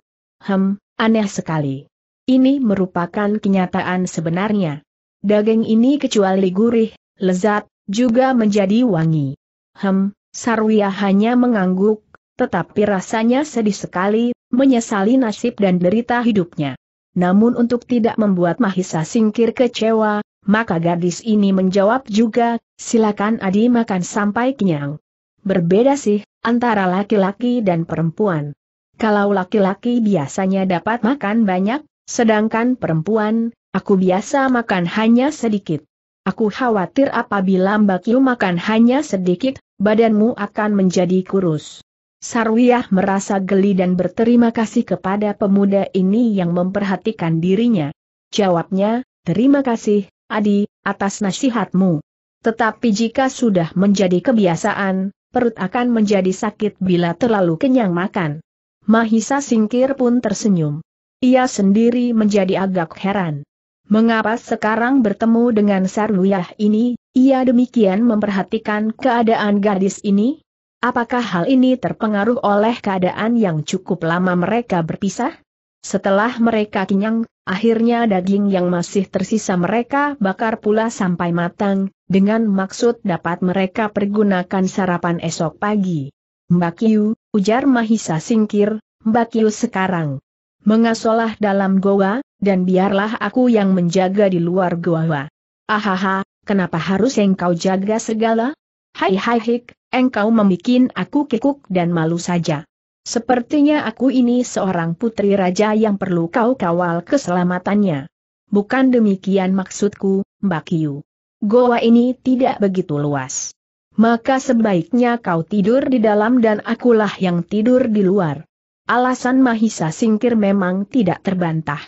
Hem, aneh sekali. Ini merupakan kenyataan sebenarnya. Daging ini kecuali gurih, lezat, juga menjadi wangi. Hem, Sarwia hanya mengangguk, tetapi rasanya sedih sekali, menyesali nasib dan derita hidupnya. Namun untuk tidak membuat Mahisa singkir kecewa, maka gadis ini menjawab juga, silakan Adi makan sampai kenyang. Berbeda sih, antara laki-laki dan perempuan. Kalau laki-laki biasanya dapat makan banyak, Sedangkan perempuan, aku biasa makan hanya sedikit. Aku khawatir apabila Mbak makan hanya sedikit, badanmu akan menjadi kurus. Sarwiyah merasa geli dan berterima kasih kepada pemuda ini yang memperhatikan dirinya. Jawabnya, terima kasih, Adi, atas nasihatmu. Tetapi jika sudah menjadi kebiasaan, perut akan menjadi sakit bila terlalu kenyang makan. Mahisa Singkir pun tersenyum. Ia sendiri menjadi agak heran. Mengapa sekarang bertemu dengan Sarluyah ini, ia demikian memperhatikan keadaan gadis ini? Apakah hal ini terpengaruh oleh keadaan yang cukup lama mereka berpisah? Setelah mereka kenyang, akhirnya daging yang masih tersisa mereka bakar pula sampai matang, dengan maksud dapat mereka pergunakan sarapan esok pagi. Mbak Yu, ujar Mahisa singkir, Mbak Yu sekarang mengasolah dalam goa, dan biarlah aku yang menjaga di luar goa. Ahaha, kenapa harus engkau jaga segala? Hai hai hik, engkau membuat aku kikuk dan malu saja. Sepertinya aku ini seorang putri raja yang perlu kau kawal keselamatannya. Bukan demikian maksudku, Mbak Yu. Goa ini tidak begitu luas. Maka sebaiknya kau tidur di dalam dan akulah yang tidur di luar. Alasan Mahisa singkir memang tidak terbantah.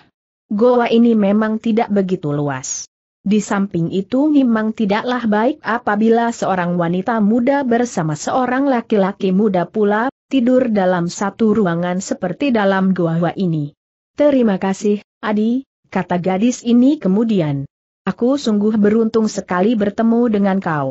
Goa ini memang tidak begitu luas. Di samping itu memang tidaklah baik apabila seorang wanita muda bersama seorang laki-laki muda pula, tidur dalam satu ruangan seperti dalam goa ini. Terima kasih, Adi, kata gadis ini kemudian. Aku sungguh beruntung sekali bertemu dengan kau.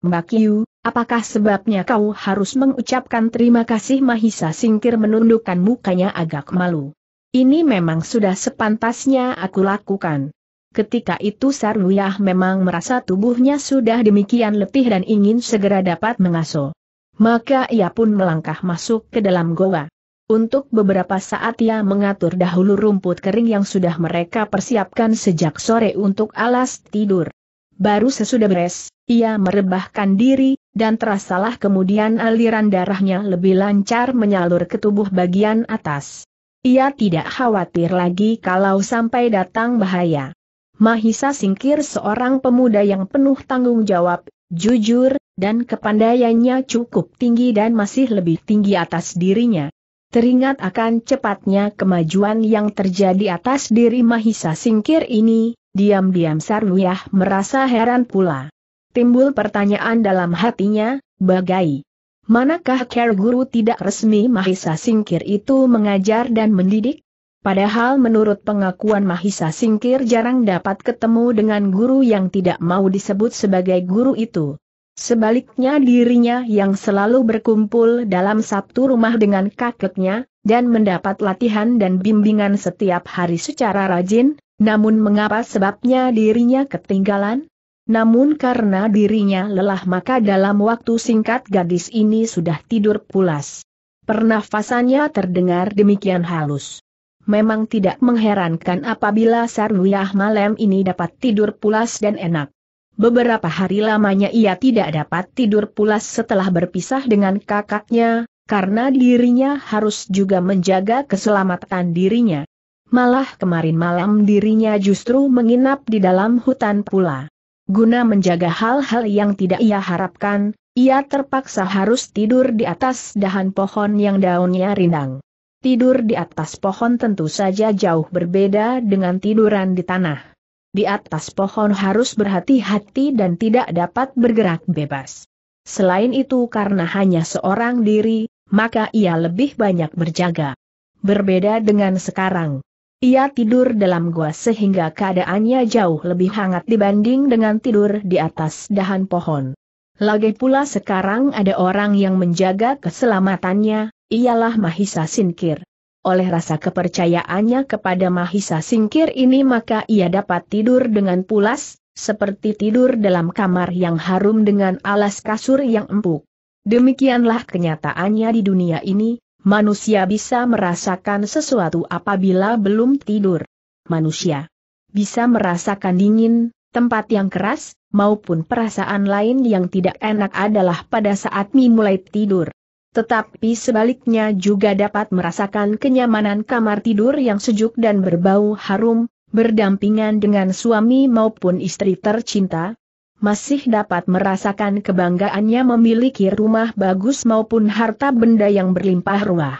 Mbak Yu, apakah sebabnya kau harus mengucapkan terima kasih Mahisa singkir menundukkan mukanya agak malu. Ini memang sudah sepantasnya aku lakukan. Ketika itu Sarwiyah memang merasa tubuhnya sudah demikian letih dan ingin segera dapat mengaso. Maka ia pun melangkah masuk ke dalam goa. Untuk beberapa saat ia mengatur dahulu rumput kering yang sudah mereka persiapkan sejak sore untuk alas tidur. Baru sesudah beres, ia merebahkan diri, dan terasalah kemudian aliran darahnya lebih lancar menyalur ke tubuh bagian atas. Ia tidak khawatir lagi kalau sampai datang bahaya. Mahisa singkir seorang pemuda yang penuh tanggung jawab, jujur, dan kepandaiannya cukup tinggi dan masih lebih tinggi atas dirinya. Teringat akan cepatnya kemajuan yang terjadi atas diri Mahisa Singkir ini, diam-diam Sarwiyah merasa heran pula timbul pertanyaan dalam hatinya, bagai. Manakah care guru tidak resmi Mahisa Singkir itu mengajar dan mendidik? Padahal menurut pengakuan Mahisa Singkir jarang dapat ketemu dengan guru yang tidak mau disebut sebagai guru itu. Sebaliknya dirinya yang selalu berkumpul dalam Sabtu rumah dengan kakeknya, dan mendapat latihan dan bimbingan setiap hari secara rajin, namun mengapa sebabnya dirinya ketinggalan? Namun karena dirinya lelah maka dalam waktu singkat gadis ini sudah tidur pulas. Pernafasannya terdengar demikian halus. Memang tidak mengherankan apabila Sarwiyah malam ini dapat tidur pulas dan enak. Beberapa hari lamanya ia tidak dapat tidur pulas setelah berpisah dengan kakaknya, karena dirinya harus juga menjaga keselamatan dirinya. Malah kemarin malam dirinya justru menginap di dalam hutan pula. Guna menjaga hal-hal yang tidak ia harapkan, ia terpaksa harus tidur di atas dahan pohon yang daunnya rindang. Tidur di atas pohon tentu saja jauh berbeda dengan tiduran di tanah. Di atas pohon harus berhati-hati dan tidak dapat bergerak bebas. Selain itu karena hanya seorang diri, maka ia lebih banyak berjaga. Berbeda dengan sekarang, ia tidur dalam gua sehingga keadaannya jauh lebih hangat dibanding dengan tidur di atas dahan pohon. Lagi pula sekarang ada orang yang menjaga keselamatannya, ialah Mahisa Singkir. Oleh rasa kepercayaannya kepada Mahisa Singkir ini maka ia dapat tidur dengan pulas, seperti tidur dalam kamar yang harum dengan alas kasur yang empuk. Demikianlah kenyataannya di dunia ini, manusia bisa merasakan sesuatu apabila belum tidur. Manusia bisa merasakan dingin, tempat yang keras, maupun perasaan lain yang tidak enak adalah pada saat Mi mulai tidur. Tetapi sebaliknya juga dapat merasakan kenyamanan kamar tidur yang sejuk dan berbau harum, berdampingan dengan suami maupun istri tercinta, masih dapat merasakan kebanggaannya memiliki rumah bagus maupun harta benda yang berlimpah ruah.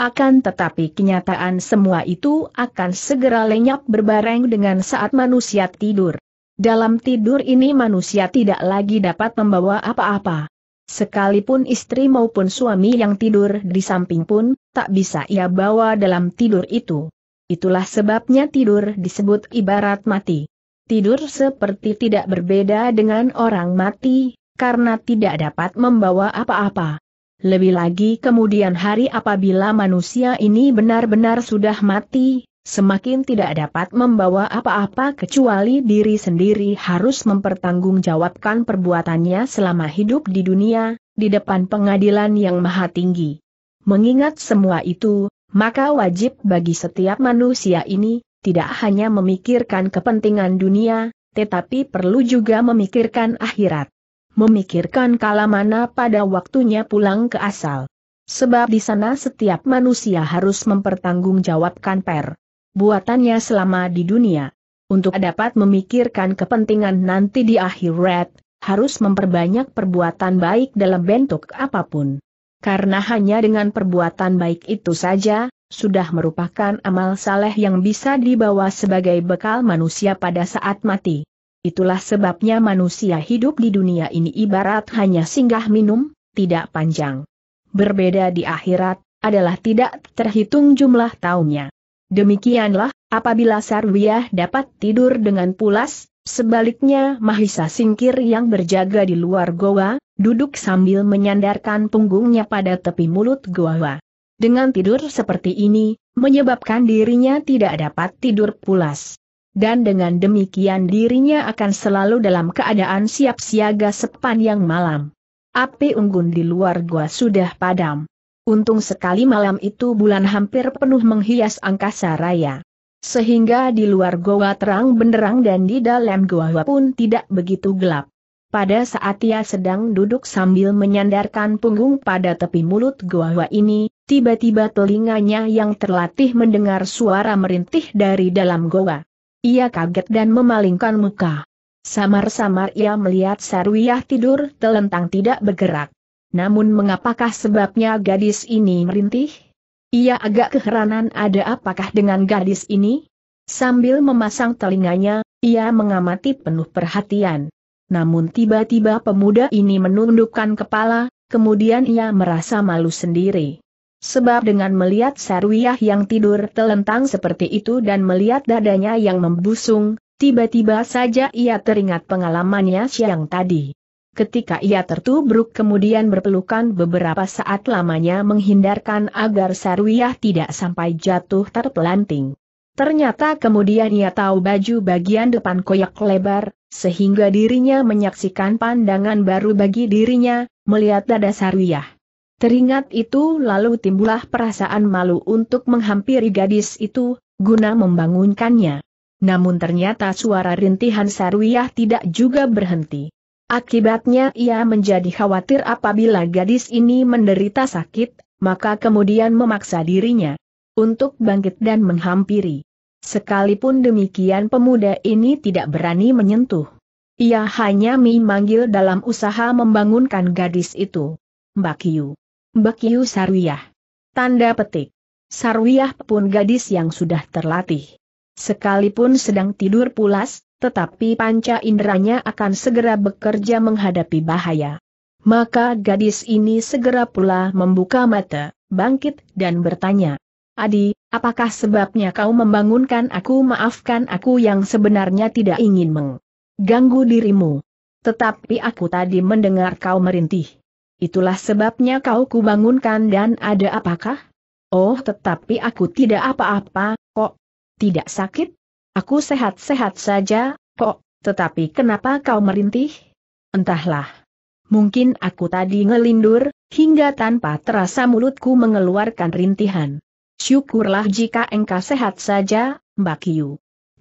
Akan tetapi kenyataan semua itu akan segera lenyap berbareng dengan saat manusia tidur. Dalam tidur ini manusia tidak lagi dapat membawa apa-apa. Sekalipun istri maupun suami yang tidur di samping pun, tak bisa ia bawa dalam tidur itu. Itulah sebabnya tidur disebut ibarat mati tidur seperti tidak berbeda dengan orang mati, karena tidak dapat membawa apa-apa. Lebih lagi kemudian hari apabila manusia ini benar-benar sudah mati, semakin tidak dapat membawa apa-apa kecuali diri sendiri harus mempertanggungjawabkan perbuatannya selama hidup di dunia, di depan pengadilan yang maha tinggi. Mengingat semua itu, maka wajib bagi setiap manusia ini, tidak hanya memikirkan kepentingan dunia, tetapi perlu juga memikirkan akhirat. Memikirkan kala mana pada waktunya pulang ke asal. Sebab di sana setiap manusia harus mempertanggungjawabkan per buatannya selama di dunia. Untuk dapat memikirkan kepentingan nanti di akhirat, harus memperbanyak perbuatan baik dalam bentuk apapun. Karena hanya dengan perbuatan baik itu saja, sudah merupakan amal saleh yang bisa dibawa sebagai bekal manusia pada saat mati. Itulah sebabnya manusia hidup di dunia ini ibarat hanya singgah minum, tidak panjang. Berbeda di akhirat, adalah tidak terhitung jumlah tahunnya. Demikianlah, apabila Sarwiyah dapat tidur dengan pulas, sebaliknya Mahisa Singkir yang berjaga di luar goa, duduk sambil menyandarkan punggungnya pada tepi mulut goa. Dengan tidur seperti ini, menyebabkan dirinya tidak dapat tidur pulas. Dan dengan demikian dirinya akan selalu dalam keadaan siap siaga sepanjang malam. Api unggun di luar gua sudah padam. Untung sekali malam itu bulan hampir penuh menghias angkasa raya sehingga di luar gua terang benderang dan di dalam gua pun tidak begitu gelap. Pada saat ia sedang duduk sambil menyandarkan punggung pada tepi mulut gua ini, tiba-tiba telinganya yang terlatih mendengar suara merintih dari dalam goa. Ia kaget dan memalingkan muka. Samar-samar ia melihat Sarwiyah tidur telentang tidak bergerak. Namun mengapakah sebabnya gadis ini merintih? Ia agak keheranan ada apakah dengan gadis ini? Sambil memasang telinganya, ia mengamati penuh perhatian. Namun tiba-tiba pemuda ini menundukkan kepala, kemudian ia merasa malu sendiri. Sebab dengan melihat Sarwiyah yang tidur telentang seperti itu dan melihat dadanya yang membusung, tiba-tiba saja ia teringat pengalamannya siang tadi. Ketika ia tertubruk kemudian berpelukan beberapa saat lamanya menghindarkan agar Sarwiyah tidak sampai jatuh terpelanting. Ternyata kemudian ia tahu baju bagian depan koyak lebar, sehingga dirinya menyaksikan pandangan baru bagi dirinya, melihat dada Sarwiyah. Teringat itu lalu timbullah perasaan malu untuk menghampiri gadis itu, guna membangunkannya. Namun ternyata suara rintihan Sarwiyah tidak juga berhenti. Akibatnya ia menjadi khawatir apabila gadis ini menderita sakit, maka kemudian memaksa dirinya untuk bangkit dan menghampiri. Sekalipun demikian pemuda ini tidak berani menyentuh. Ia hanya memanggil dalam usaha membangunkan gadis itu. Mbak Yu. Mbak Yu Sarwiyah. Tanda petik. Sarwiyah pun gadis yang sudah terlatih. Sekalipun sedang tidur pulas, tetapi panca inderanya akan segera bekerja menghadapi bahaya. Maka gadis ini segera pula membuka mata, bangkit dan bertanya, Adi, apakah sebabnya kau membangunkan aku maafkan aku yang sebenarnya tidak ingin mengganggu dirimu. Tetapi aku tadi mendengar kau merintih. Itulah sebabnya kau kubangunkan dan ada apakah? Oh tetapi aku tidak apa-apa, kok. Tidak sakit? Aku sehat-sehat saja, kok. Tetapi kenapa kau merintih? Entahlah. Mungkin aku tadi ngelindur, hingga tanpa terasa mulutku mengeluarkan rintihan. Syukurlah jika engkau sehat saja, Mbak Kiyu.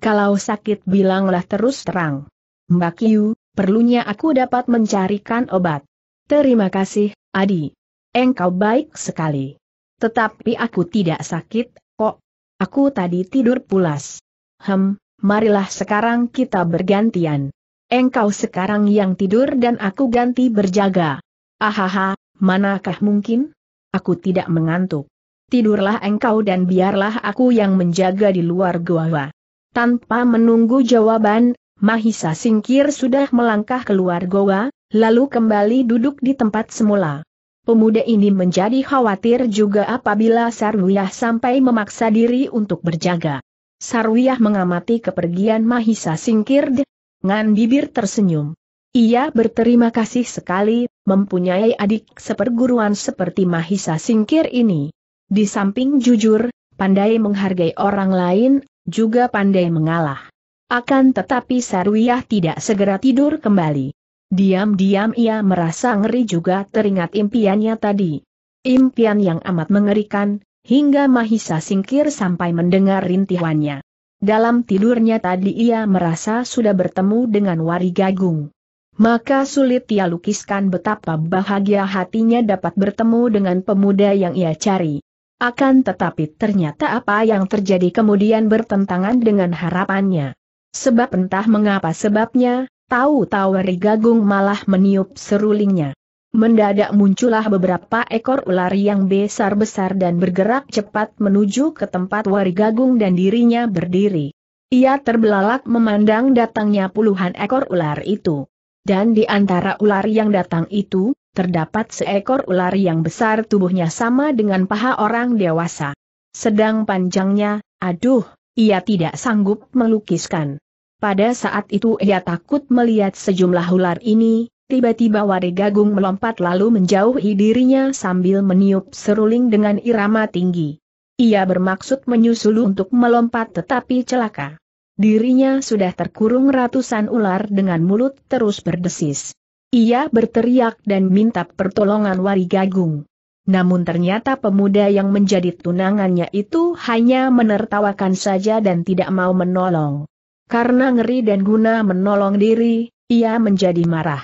Kalau sakit bilanglah terus terang. Mbak Kiyu, perlunya aku dapat mencarikan obat. Terima kasih, Adi. Engkau baik sekali. Tetapi aku tidak sakit, kok. Aku tadi tidur pulas. Hem, marilah sekarang kita bergantian. Engkau sekarang yang tidur dan aku ganti berjaga. Ahaha, manakah mungkin? Aku tidak mengantuk tidurlah engkau dan biarlah aku yang menjaga di luar gua. Tanpa menunggu jawaban, Mahisa singkir sudah melangkah keluar goa, lalu kembali duduk di tempat semula. Pemuda ini menjadi khawatir juga apabila Sarwiyah sampai memaksa diri untuk berjaga. Sarwiyah mengamati kepergian Mahisa singkir dengan bibir tersenyum. Ia berterima kasih sekali, mempunyai adik seperguruan seperti Mahisa singkir ini. Di samping jujur, pandai menghargai orang lain, juga pandai mengalah. Akan tetapi Sarwiyah tidak segera tidur kembali. Diam-diam ia merasa ngeri juga teringat impiannya tadi. Impian yang amat mengerikan, hingga Mahisa singkir sampai mendengar rintihannya. Dalam tidurnya tadi ia merasa sudah bertemu dengan Wari Gagung. Maka sulit ia lukiskan betapa bahagia hatinya dapat bertemu dengan pemuda yang ia cari. Akan tetapi ternyata apa yang terjadi kemudian bertentangan dengan harapannya. Sebab entah mengapa sebabnya, tahu-tahu Rigagung malah meniup serulingnya. Mendadak muncullah beberapa ekor ular yang besar-besar dan bergerak cepat menuju ke tempat Warigagung dan dirinya berdiri. Ia terbelalak memandang datangnya puluhan ekor ular itu. Dan di antara ular yang datang itu, terdapat seekor ular yang besar tubuhnya sama dengan paha orang dewasa. Sedang panjangnya, aduh, ia tidak sanggup melukiskan. Pada saat itu ia takut melihat sejumlah ular ini, tiba-tiba Wari Gagung melompat lalu menjauhi dirinya sambil meniup seruling dengan irama tinggi. Ia bermaksud menyusul untuk melompat tetapi celaka. Dirinya sudah terkurung ratusan ular dengan mulut terus berdesis. Ia berteriak dan minta pertolongan wari gagung. Namun ternyata pemuda yang menjadi tunangannya itu hanya menertawakan saja dan tidak mau menolong. Karena ngeri dan guna menolong diri, ia menjadi marah.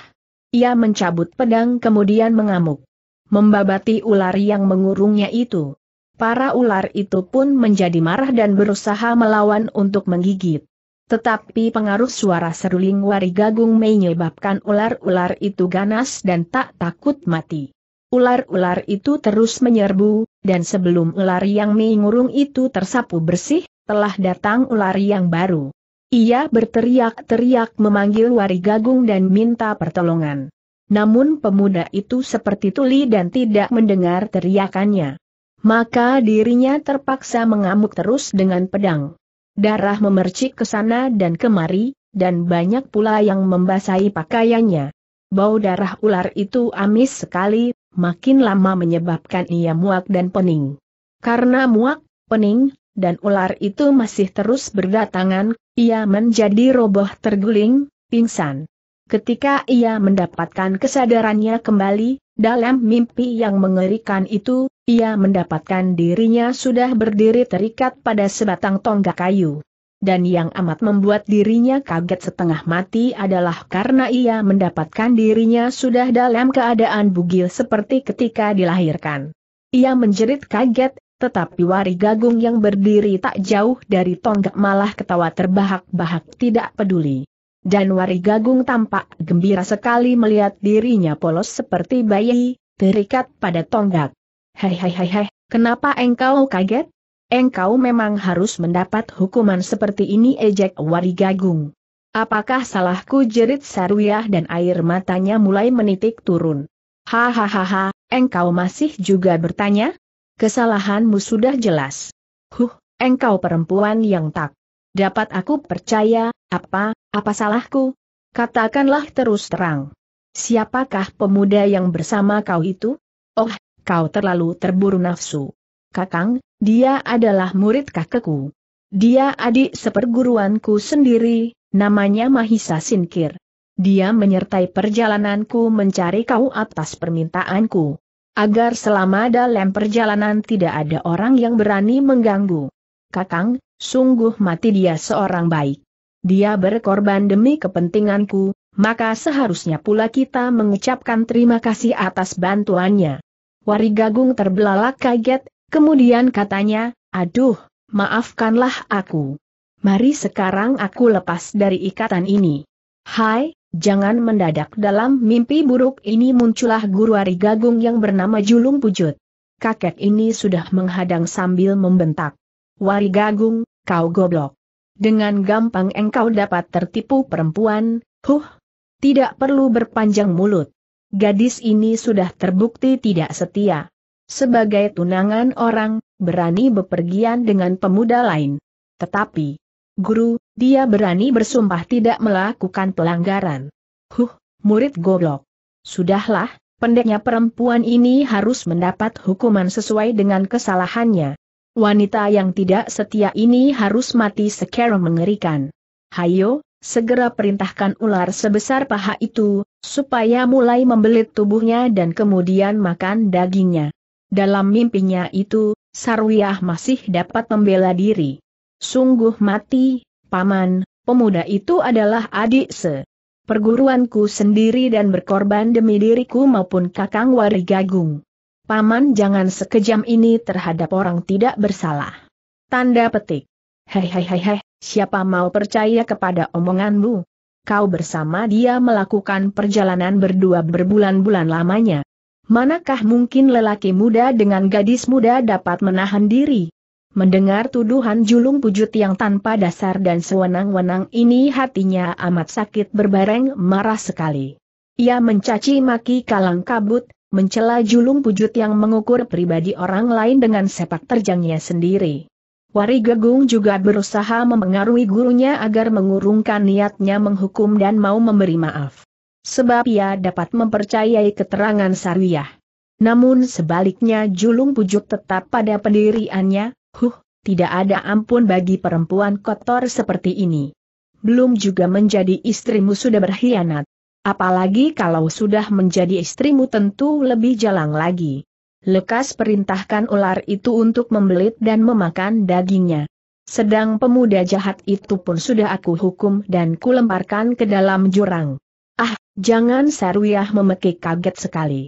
Ia mencabut pedang kemudian mengamuk. Membabati ular yang mengurungnya itu. Para ular itu pun menjadi marah dan berusaha melawan untuk menggigit. Tetapi pengaruh suara seruling wari gagung menyebabkan ular-ular itu ganas dan tak takut mati. Ular-ular itu terus menyerbu, dan sebelum ular yang mengurung itu tersapu bersih, telah datang ular yang baru. Ia berteriak-teriak memanggil wari gagung dan minta pertolongan. Namun pemuda itu seperti tuli dan tidak mendengar teriakannya. Maka dirinya terpaksa mengamuk terus dengan pedang. Darah memercik ke sana dan kemari, dan banyak pula yang membasahi pakaiannya. Bau darah ular itu amis sekali, makin lama menyebabkan ia muak dan pening. Karena muak, pening, dan ular itu masih terus berdatangan, ia menjadi roboh terguling, pingsan. Ketika ia mendapatkan kesadarannya kembali, dalam mimpi yang mengerikan itu, ia mendapatkan dirinya sudah berdiri terikat pada sebatang tonggak kayu. Dan yang amat membuat dirinya kaget setengah mati adalah karena ia mendapatkan dirinya sudah dalam keadaan bugil seperti ketika dilahirkan. Ia menjerit kaget, tetapi Wari Gagung yang berdiri tak jauh dari tonggak malah ketawa terbahak-bahak tidak peduli. Dan Wari Gagung tampak gembira sekali melihat dirinya polos seperti bayi, terikat pada tonggak. Hei hei hei hei, kenapa engkau kaget? Engkau memang harus mendapat hukuman seperti ini ejek wari gagung. Apakah salahku jerit Sarwiyah dan air matanya mulai menitik turun. Hahaha, engkau masih juga bertanya? Kesalahanmu sudah jelas. Huh, engkau perempuan yang tak dapat aku percaya, apa, apa salahku? Katakanlah terus terang. Siapakah pemuda yang bersama kau itu? Oh, Kau terlalu terburu nafsu. Kakang, dia adalah murid kakekku. Dia adik seperguruanku sendiri, namanya Mahisa Sinkir. Dia menyertai perjalananku mencari kau atas permintaanku. Agar selama dalam perjalanan tidak ada orang yang berani mengganggu. Kakang, sungguh mati dia seorang baik. Dia berkorban demi kepentinganku, maka seharusnya pula kita mengucapkan terima kasih atas bantuannya. Wari Gagung terbelalak kaget, kemudian katanya, aduh, maafkanlah aku. Mari sekarang aku lepas dari ikatan ini. Hai, jangan mendadak dalam mimpi buruk ini muncullah guru Wari Gagung yang bernama Julung Pujut. Kakek ini sudah menghadang sambil membentak. "Wari Gagung, kau goblok. Dengan gampang engkau dapat tertipu perempuan, huh. Tidak perlu berpanjang mulut. Gadis ini sudah terbukti tidak setia. Sebagai tunangan orang, berani bepergian dengan pemuda lain. Tetapi, guru, dia berani bersumpah tidak melakukan pelanggaran. Huh, murid goblok. Sudahlah, pendeknya perempuan ini harus mendapat hukuman sesuai dengan kesalahannya. Wanita yang tidak setia ini harus mati sekarang mengerikan. Hayo, Segera perintahkan ular sebesar paha itu, supaya mulai membelit tubuhnya dan kemudian makan dagingnya. Dalam mimpinya itu, Sarwiyah masih dapat membela diri. Sungguh mati, paman, pemuda itu adalah adik se. Perguruanku sendiri dan berkorban demi diriku maupun kakang wari gagung. Paman jangan sekejam ini terhadap orang tidak bersalah. Tanda petik. Hei hei hei hei, siapa mau percaya kepada omonganmu? Kau bersama dia melakukan perjalanan berdua berbulan-bulan lamanya. Manakah mungkin lelaki muda dengan gadis muda dapat menahan diri? Mendengar tuduhan julung pujut yang tanpa dasar dan sewenang-wenang ini hatinya amat sakit berbareng marah sekali. Ia mencaci maki kalang kabut, mencela julung pujut yang mengukur pribadi orang lain dengan sepak terjangnya sendiri. Wari Gegung juga berusaha memengaruhi gurunya agar mengurungkan niatnya menghukum dan mau memberi maaf. Sebab ia dapat mempercayai keterangan Sarwiyah. Namun sebaliknya Julung Pujuk tetap pada pendiriannya, huh, tidak ada ampun bagi perempuan kotor seperti ini. Belum juga menjadi istrimu sudah berkhianat. Apalagi kalau sudah menjadi istrimu tentu lebih jalang lagi. Lekas perintahkan ular itu untuk membelit dan memakan dagingnya. Sedang pemuda jahat itu pun sudah aku hukum dan kulemparkan ke dalam jurang. Ah, jangan Sarwiyah memekik kaget sekali.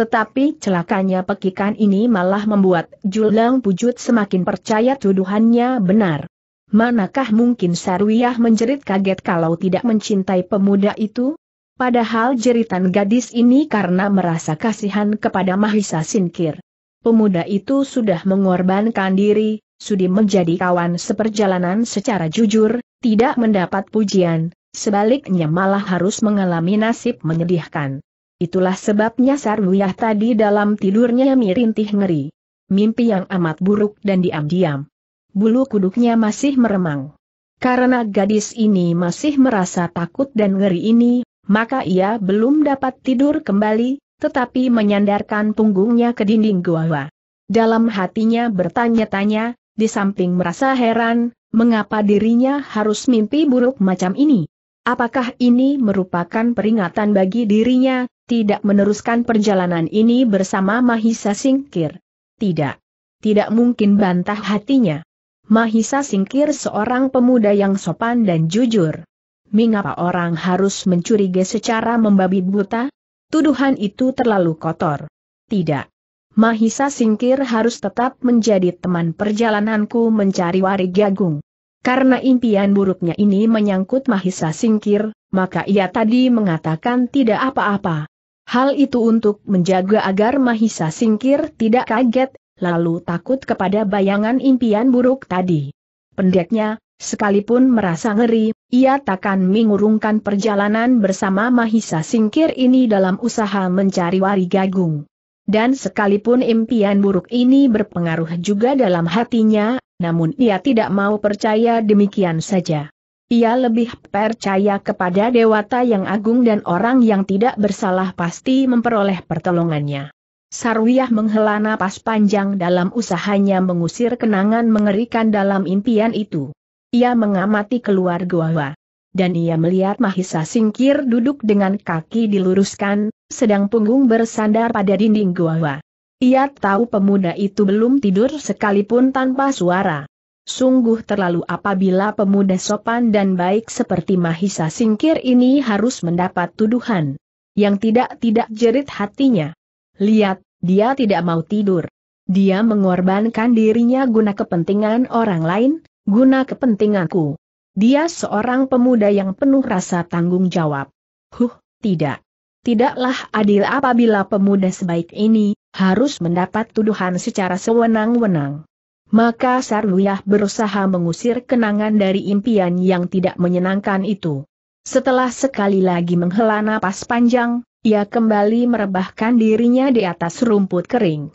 Tetapi celakanya pekikan ini malah membuat Julang Pujut semakin percaya tuduhannya benar. Manakah mungkin Sarwiyah menjerit kaget kalau tidak mencintai pemuda itu? Padahal jeritan gadis ini karena merasa kasihan kepada Mahisa Sinkir. Pemuda itu sudah mengorbankan diri, sudi menjadi kawan seperjalanan secara jujur, tidak mendapat pujian, sebaliknya malah harus mengalami nasib menyedihkan. Itulah sebabnya Sarwiyah tadi dalam tidurnya mirintih ngeri. Mimpi yang amat buruk dan diam-diam. Bulu kuduknya masih meremang. Karena gadis ini masih merasa takut dan ngeri ini, maka ia belum dapat tidur kembali, tetapi menyandarkan punggungnya ke dinding gua. Dalam hatinya bertanya-tanya, di samping merasa heran, mengapa dirinya harus mimpi buruk macam ini? Apakah ini merupakan peringatan bagi dirinya, tidak meneruskan perjalanan ini bersama Mahisa Singkir? Tidak. Tidak mungkin bantah hatinya. Mahisa Singkir seorang pemuda yang sopan dan jujur mengapa orang harus mencurigai secara membabi buta? Tuduhan itu terlalu kotor. Tidak. Mahisa singkir harus tetap menjadi teman perjalananku mencari wari jagung. Karena impian buruknya ini menyangkut Mahisa singkir, maka ia tadi mengatakan tidak apa-apa. Hal itu untuk menjaga agar Mahisa singkir tidak kaget, lalu takut kepada bayangan impian buruk tadi. Pendeknya, Sekalipun merasa ngeri, ia takkan mengurungkan perjalanan bersama Mahisa Singkir ini dalam usaha mencari Wari Gagung. Dan sekalipun impian buruk ini berpengaruh juga dalam hatinya, namun ia tidak mau percaya demikian saja. Ia lebih percaya kepada Dewata yang agung dan orang yang tidak bersalah pasti memperoleh pertolongannya. Sarwiyah menghela napas panjang dalam usahanya mengusir kenangan mengerikan dalam impian itu. Ia mengamati keluar gua. Dan ia melihat Mahisa singkir duduk dengan kaki diluruskan, sedang punggung bersandar pada dinding gua. Ia tahu pemuda itu belum tidur sekalipun tanpa suara. Sungguh terlalu apabila pemuda sopan dan baik seperti Mahisa singkir ini harus mendapat tuduhan. Yang tidak-tidak jerit hatinya. Lihat, dia tidak mau tidur. Dia mengorbankan dirinya guna kepentingan orang lain, guna kepentinganku. Dia seorang pemuda yang penuh rasa tanggung jawab. Huh, tidak. Tidaklah adil apabila pemuda sebaik ini, harus mendapat tuduhan secara sewenang-wenang. Maka Sarluyah berusaha mengusir kenangan dari impian yang tidak menyenangkan itu. Setelah sekali lagi menghela napas panjang, ia kembali merebahkan dirinya di atas rumput kering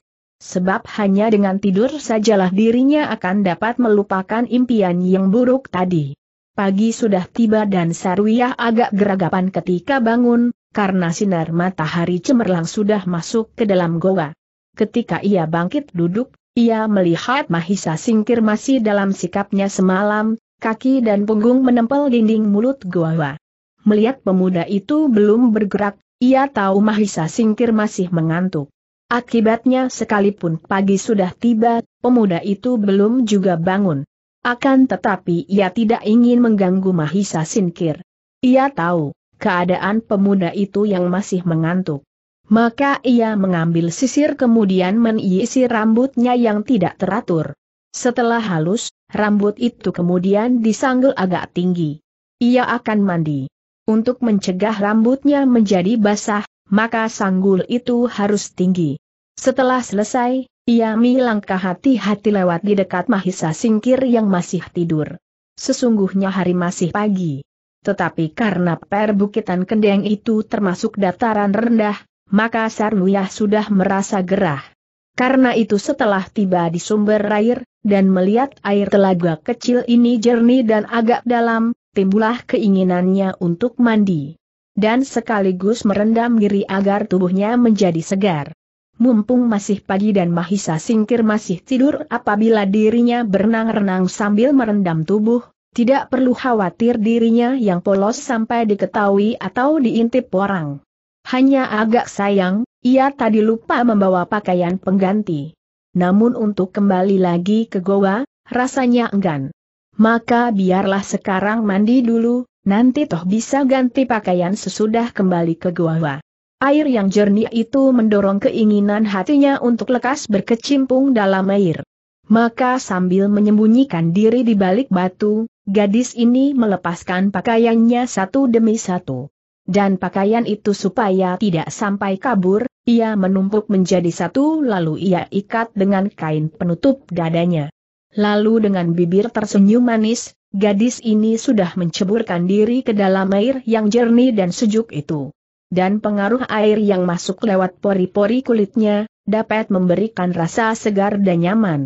sebab hanya dengan tidur sajalah dirinya akan dapat melupakan impian yang buruk tadi. Pagi sudah tiba dan Sarwiyah agak geragapan ketika bangun, karena sinar matahari cemerlang sudah masuk ke dalam goa. Ketika ia bangkit duduk, ia melihat Mahisa Singkir masih dalam sikapnya semalam, kaki dan punggung menempel dinding mulut goa. Melihat pemuda itu belum bergerak, ia tahu Mahisa Singkir masih mengantuk. Akibatnya sekalipun pagi sudah tiba, pemuda itu belum juga bangun. Akan tetapi ia tidak ingin mengganggu Mahisa Sinkir. Ia tahu, keadaan pemuda itu yang masih mengantuk. Maka ia mengambil sisir kemudian mengisi rambutnya yang tidak teratur. Setelah halus, rambut itu kemudian disanggul agak tinggi. Ia akan mandi. Untuk mencegah rambutnya menjadi basah, maka sanggul itu harus tinggi. Setelah selesai, ia milangkah hati-hati lewat di dekat Mahisa Singkir yang masih tidur. Sesungguhnya hari masih pagi. Tetapi karena perbukitan Kendeng itu termasuk dataran rendah, maka Sarnuyah sudah merasa gerah. Karena itu setelah tiba di sumber air, dan melihat air telaga kecil ini jernih dan agak dalam, timbullah keinginannya untuk mandi dan sekaligus merendam diri agar tubuhnya menjadi segar. Mumpung masih pagi dan Mahisa Singkir masih tidur apabila dirinya berenang-renang sambil merendam tubuh, tidak perlu khawatir dirinya yang polos sampai diketahui atau diintip orang. Hanya agak sayang, ia tadi lupa membawa pakaian pengganti. Namun untuk kembali lagi ke goa, rasanya enggan. Maka biarlah sekarang mandi dulu, Nanti toh bisa ganti pakaian sesudah kembali ke gua. Air yang jernih itu mendorong keinginan hatinya untuk lekas berkecimpung dalam air. Maka sambil menyembunyikan diri di balik batu, gadis ini melepaskan pakaiannya satu demi satu. Dan pakaian itu supaya tidak sampai kabur, ia menumpuk menjadi satu lalu ia ikat dengan kain penutup dadanya. Lalu dengan bibir tersenyum manis, gadis ini sudah menceburkan diri ke dalam air yang jernih dan sejuk itu. Dan pengaruh air yang masuk lewat pori-pori kulitnya, dapat memberikan rasa segar dan nyaman.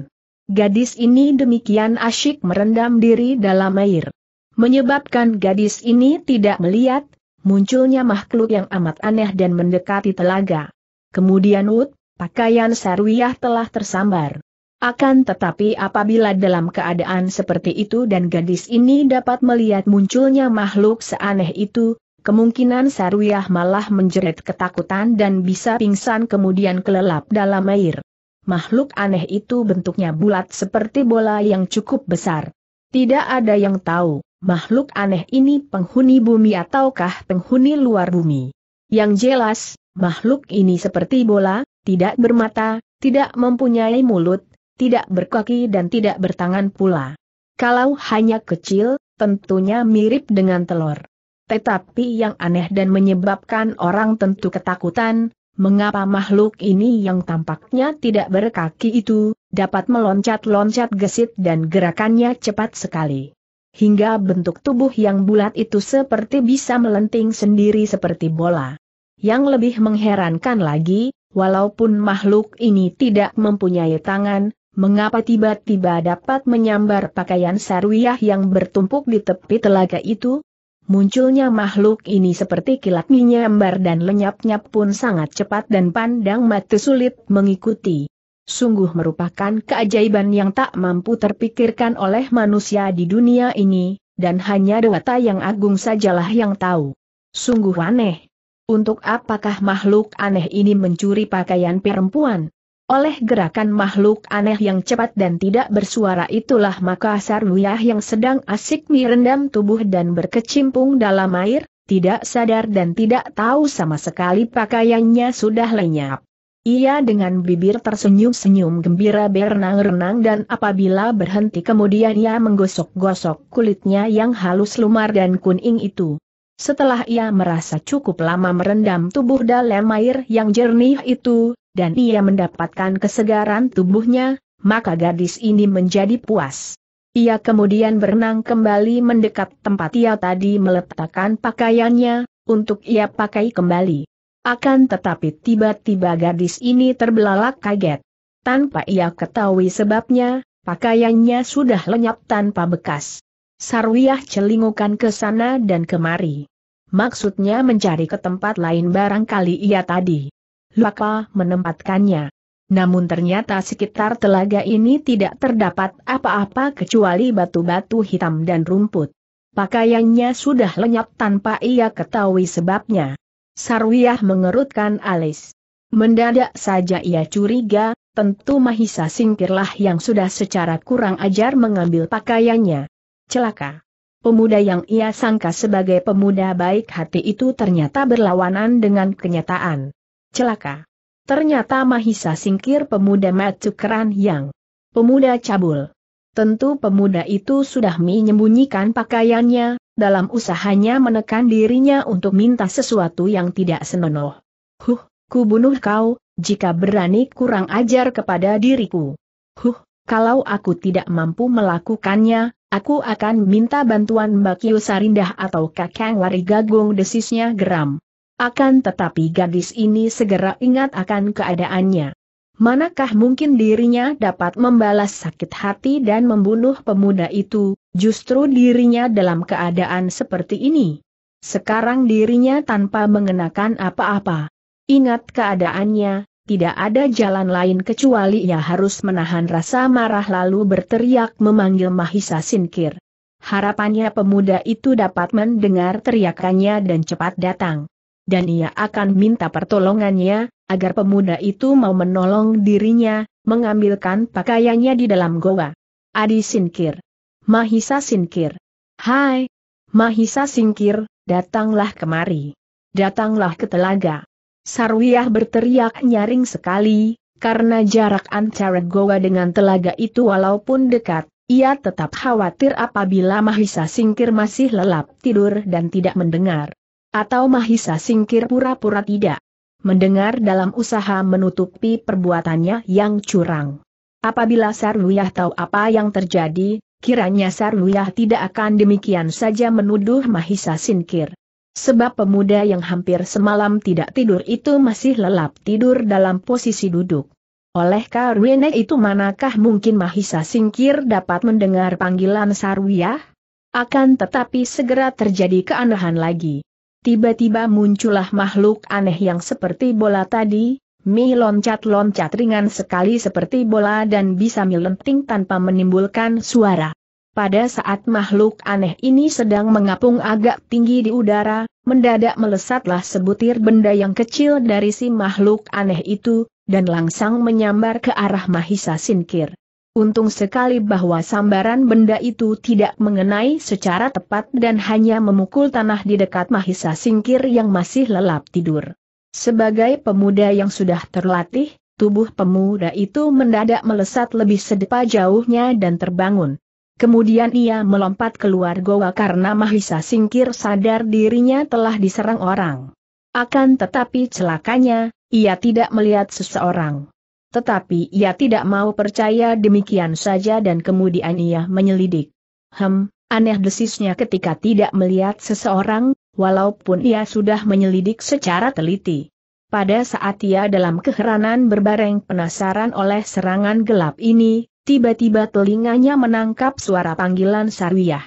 Gadis ini demikian asyik merendam diri dalam air. Menyebabkan gadis ini tidak melihat, munculnya makhluk yang amat aneh dan mendekati telaga. Kemudian Wood, pakaian Sarwiyah telah tersambar. Akan tetapi apabila dalam keadaan seperti itu dan gadis ini dapat melihat munculnya makhluk seaneh itu, kemungkinan Saruyah malah menjerit ketakutan dan bisa pingsan kemudian kelelap dalam air. Makhluk aneh itu bentuknya bulat seperti bola yang cukup besar. Tidak ada yang tahu, makhluk aneh ini penghuni bumi ataukah penghuni luar bumi. Yang jelas, makhluk ini seperti bola, tidak bermata, tidak mempunyai mulut, tidak berkaki dan tidak bertangan pula. Kalau hanya kecil, tentunya mirip dengan telur. Tetapi yang aneh dan menyebabkan orang tentu ketakutan, mengapa makhluk ini yang tampaknya tidak berkaki itu, dapat meloncat-loncat gesit dan gerakannya cepat sekali. Hingga bentuk tubuh yang bulat itu seperti bisa melenting sendiri seperti bola. Yang lebih mengherankan lagi, walaupun makhluk ini tidak mempunyai tangan, mengapa tiba-tiba dapat menyambar pakaian sarwiyah yang bertumpuk di tepi telaga itu? Munculnya makhluk ini seperti kilat menyambar dan lenyapnya pun sangat cepat dan pandang mata sulit mengikuti. Sungguh merupakan keajaiban yang tak mampu terpikirkan oleh manusia di dunia ini, dan hanya dewata yang agung sajalah yang tahu. Sungguh aneh. Untuk apakah makhluk aneh ini mencuri pakaian perempuan? Oleh gerakan makhluk aneh yang cepat dan tidak bersuara itulah maka Sarwiyah yang sedang asik merendam tubuh dan berkecimpung dalam air, tidak sadar dan tidak tahu sama sekali pakaiannya sudah lenyap. Ia dengan bibir tersenyum-senyum gembira berenang-renang dan apabila berhenti kemudian ia menggosok-gosok kulitnya yang halus lumar dan kuning itu. Setelah ia merasa cukup lama merendam tubuh dalam air yang jernih itu, dan ia mendapatkan kesegaran tubuhnya, maka gadis ini menjadi puas. Ia kemudian berenang kembali mendekat tempat ia tadi meletakkan pakaiannya, untuk ia pakai kembali. Akan tetapi tiba-tiba gadis ini terbelalak kaget. Tanpa ia ketahui sebabnya, pakaiannya sudah lenyap tanpa bekas. Sarwiyah celingukan ke sana dan kemari. Maksudnya mencari ke tempat lain barangkali ia tadi. Lupa menempatkannya. Namun ternyata sekitar telaga ini tidak terdapat apa-apa kecuali batu-batu hitam dan rumput. Pakaiannya sudah lenyap tanpa ia ketahui sebabnya. Sarwiyah mengerutkan alis. Mendadak saja ia curiga, tentu Mahisa Singkirlah yang sudah secara kurang ajar mengambil pakaiannya celaka. Pemuda yang ia sangka sebagai pemuda baik hati itu ternyata berlawanan dengan kenyataan. Celaka. Ternyata Mahisa singkir pemuda keran yang pemuda cabul. Tentu pemuda itu sudah menyembunyikan pakaiannya, dalam usahanya menekan dirinya untuk minta sesuatu yang tidak senonoh. Huh, ku bunuh kau, jika berani kurang ajar kepada diriku. Huh, kalau aku tidak mampu melakukannya, Aku akan minta bantuan Mbak Sarindah atau Kakang Warigagung. Gagung desisnya geram. Akan tetapi gadis ini segera ingat akan keadaannya. Manakah mungkin dirinya dapat membalas sakit hati dan membunuh pemuda itu, justru dirinya dalam keadaan seperti ini. Sekarang dirinya tanpa mengenakan apa-apa. Ingat keadaannya, tidak ada jalan lain kecuali ia harus menahan rasa marah lalu berteriak memanggil Mahisa Sinkir. Harapannya pemuda itu dapat mendengar teriakannya dan cepat datang. Dan ia akan minta pertolongannya, agar pemuda itu mau menolong dirinya, mengambilkan pakaiannya di dalam goa. Adi Sinkir. Mahisa Sinkir. Hai. Mahisa Sinkir, datanglah kemari. Datanglah ke telaga. Sarwiyah berteriak nyaring sekali, karena jarak antara goa dengan telaga itu walaupun dekat, ia tetap khawatir apabila Mahisa Singkir masih lelap tidur dan tidak mendengar. Atau Mahisa Singkir pura-pura tidak mendengar dalam usaha menutupi perbuatannya yang curang. Apabila Sarwiyah tahu apa yang terjadi, kiranya Sarwiyah tidak akan demikian saja menuduh Mahisa Singkir. Sebab pemuda yang hampir semalam tidak tidur itu masih lelap tidur dalam posisi duduk. Oleh karena itu manakah mungkin Mahisa Singkir dapat mendengar panggilan Sarwiyah? Akan tetapi segera terjadi keanehan lagi. Tiba-tiba muncullah makhluk aneh yang seperti bola tadi, Mi loncat-loncat ringan sekali seperti bola dan bisa melenting tanpa menimbulkan suara. Pada saat makhluk aneh ini sedang mengapung agak tinggi di udara, mendadak melesatlah sebutir benda yang kecil dari si makhluk aneh itu, dan langsung menyambar ke arah Mahisa Sinkir. Untung sekali bahwa sambaran benda itu tidak mengenai secara tepat dan hanya memukul tanah di dekat Mahisa Singkir yang masih lelap tidur. Sebagai pemuda yang sudah terlatih, tubuh pemuda itu mendadak melesat lebih sedepa jauhnya dan terbangun. Kemudian ia melompat keluar goa karena Mahisa singkir sadar dirinya telah diserang orang. Akan tetapi celakanya, ia tidak melihat seseorang. Tetapi ia tidak mau percaya demikian saja dan kemudian ia menyelidik. Hem, aneh desisnya ketika tidak melihat seseorang, walaupun ia sudah menyelidik secara teliti. Pada saat ia dalam keheranan berbareng penasaran oleh serangan gelap ini, Tiba-tiba telinganya menangkap suara panggilan Sarwiyah.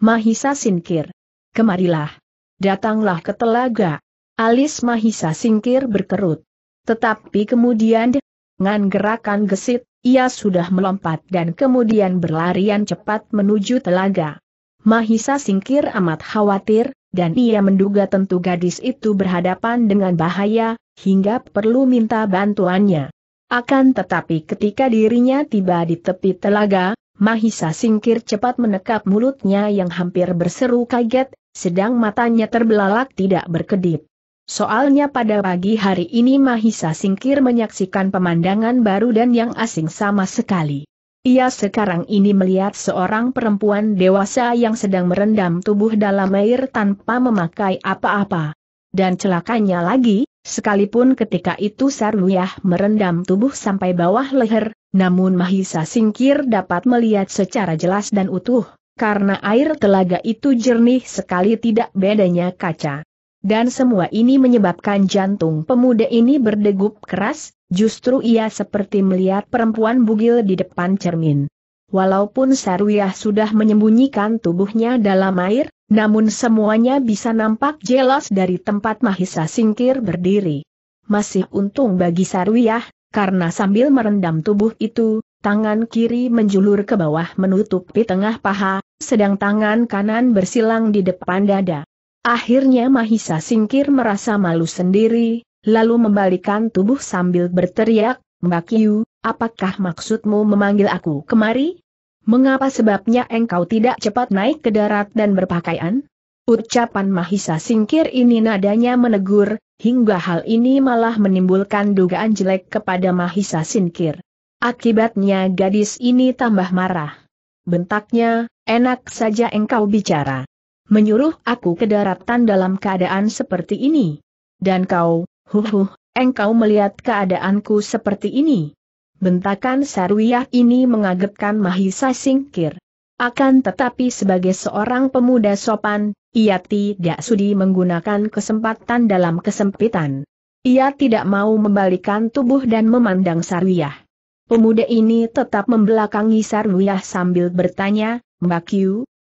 Mahisa Singkir. Kemarilah. Datanglah ke telaga. Alis Mahisa Singkir berkerut. Tetapi kemudian dengan gerakan gesit, ia sudah melompat dan kemudian berlarian cepat menuju telaga. Mahisa Singkir amat khawatir, dan ia menduga tentu gadis itu berhadapan dengan bahaya, hingga perlu minta bantuannya. Akan tetapi ketika dirinya tiba di tepi telaga, Mahisa singkir cepat menekap mulutnya yang hampir berseru kaget, sedang matanya terbelalak tidak berkedip. Soalnya pada pagi hari ini Mahisa singkir menyaksikan pemandangan baru dan yang asing sama sekali. Ia sekarang ini melihat seorang perempuan dewasa yang sedang merendam tubuh dalam air tanpa memakai apa-apa. Dan celakanya lagi, Sekalipun ketika itu Sarwiyah merendam tubuh sampai bawah leher, namun Mahisa Singkir dapat melihat secara jelas dan utuh, karena air telaga itu jernih sekali tidak bedanya kaca. Dan semua ini menyebabkan jantung pemuda ini berdegup keras, justru ia seperti melihat perempuan bugil di depan cermin. Walaupun Sarwiyah sudah menyembunyikan tubuhnya dalam air, namun semuanya bisa nampak jelas dari tempat Mahisa singkir berdiri. Masih untung bagi Sarwiyah, karena sambil merendam tubuh itu, tangan kiri menjulur ke bawah menutupi tengah paha, sedang tangan kanan bersilang di depan dada. Akhirnya Mahisa singkir merasa malu sendiri, lalu membalikan tubuh sambil berteriak, Mbak Yu, apakah maksudmu memanggil aku kemari? Mengapa sebabnya engkau tidak cepat naik ke darat dan berpakaian? Ucapan Mahisa Singkir ini nadanya menegur, hingga hal ini malah menimbulkan dugaan jelek kepada Mahisa Singkir. Akibatnya gadis ini tambah marah. Bentaknya, enak saja engkau bicara. Menyuruh aku ke daratan dalam keadaan seperti ini. Dan kau, huhuh, engkau melihat keadaanku seperti ini. Bentakan Sarwiyah ini mengagetkan Mahisa Singkir. Akan tetapi sebagai seorang pemuda sopan, ia tidak sudi menggunakan kesempatan dalam kesempitan. Ia tidak mau membalikan tubuh dan memandang Sarwiyah. Pemuda ini tetap membelakangi Sarwiyah sambil bertanya, Mbak Q,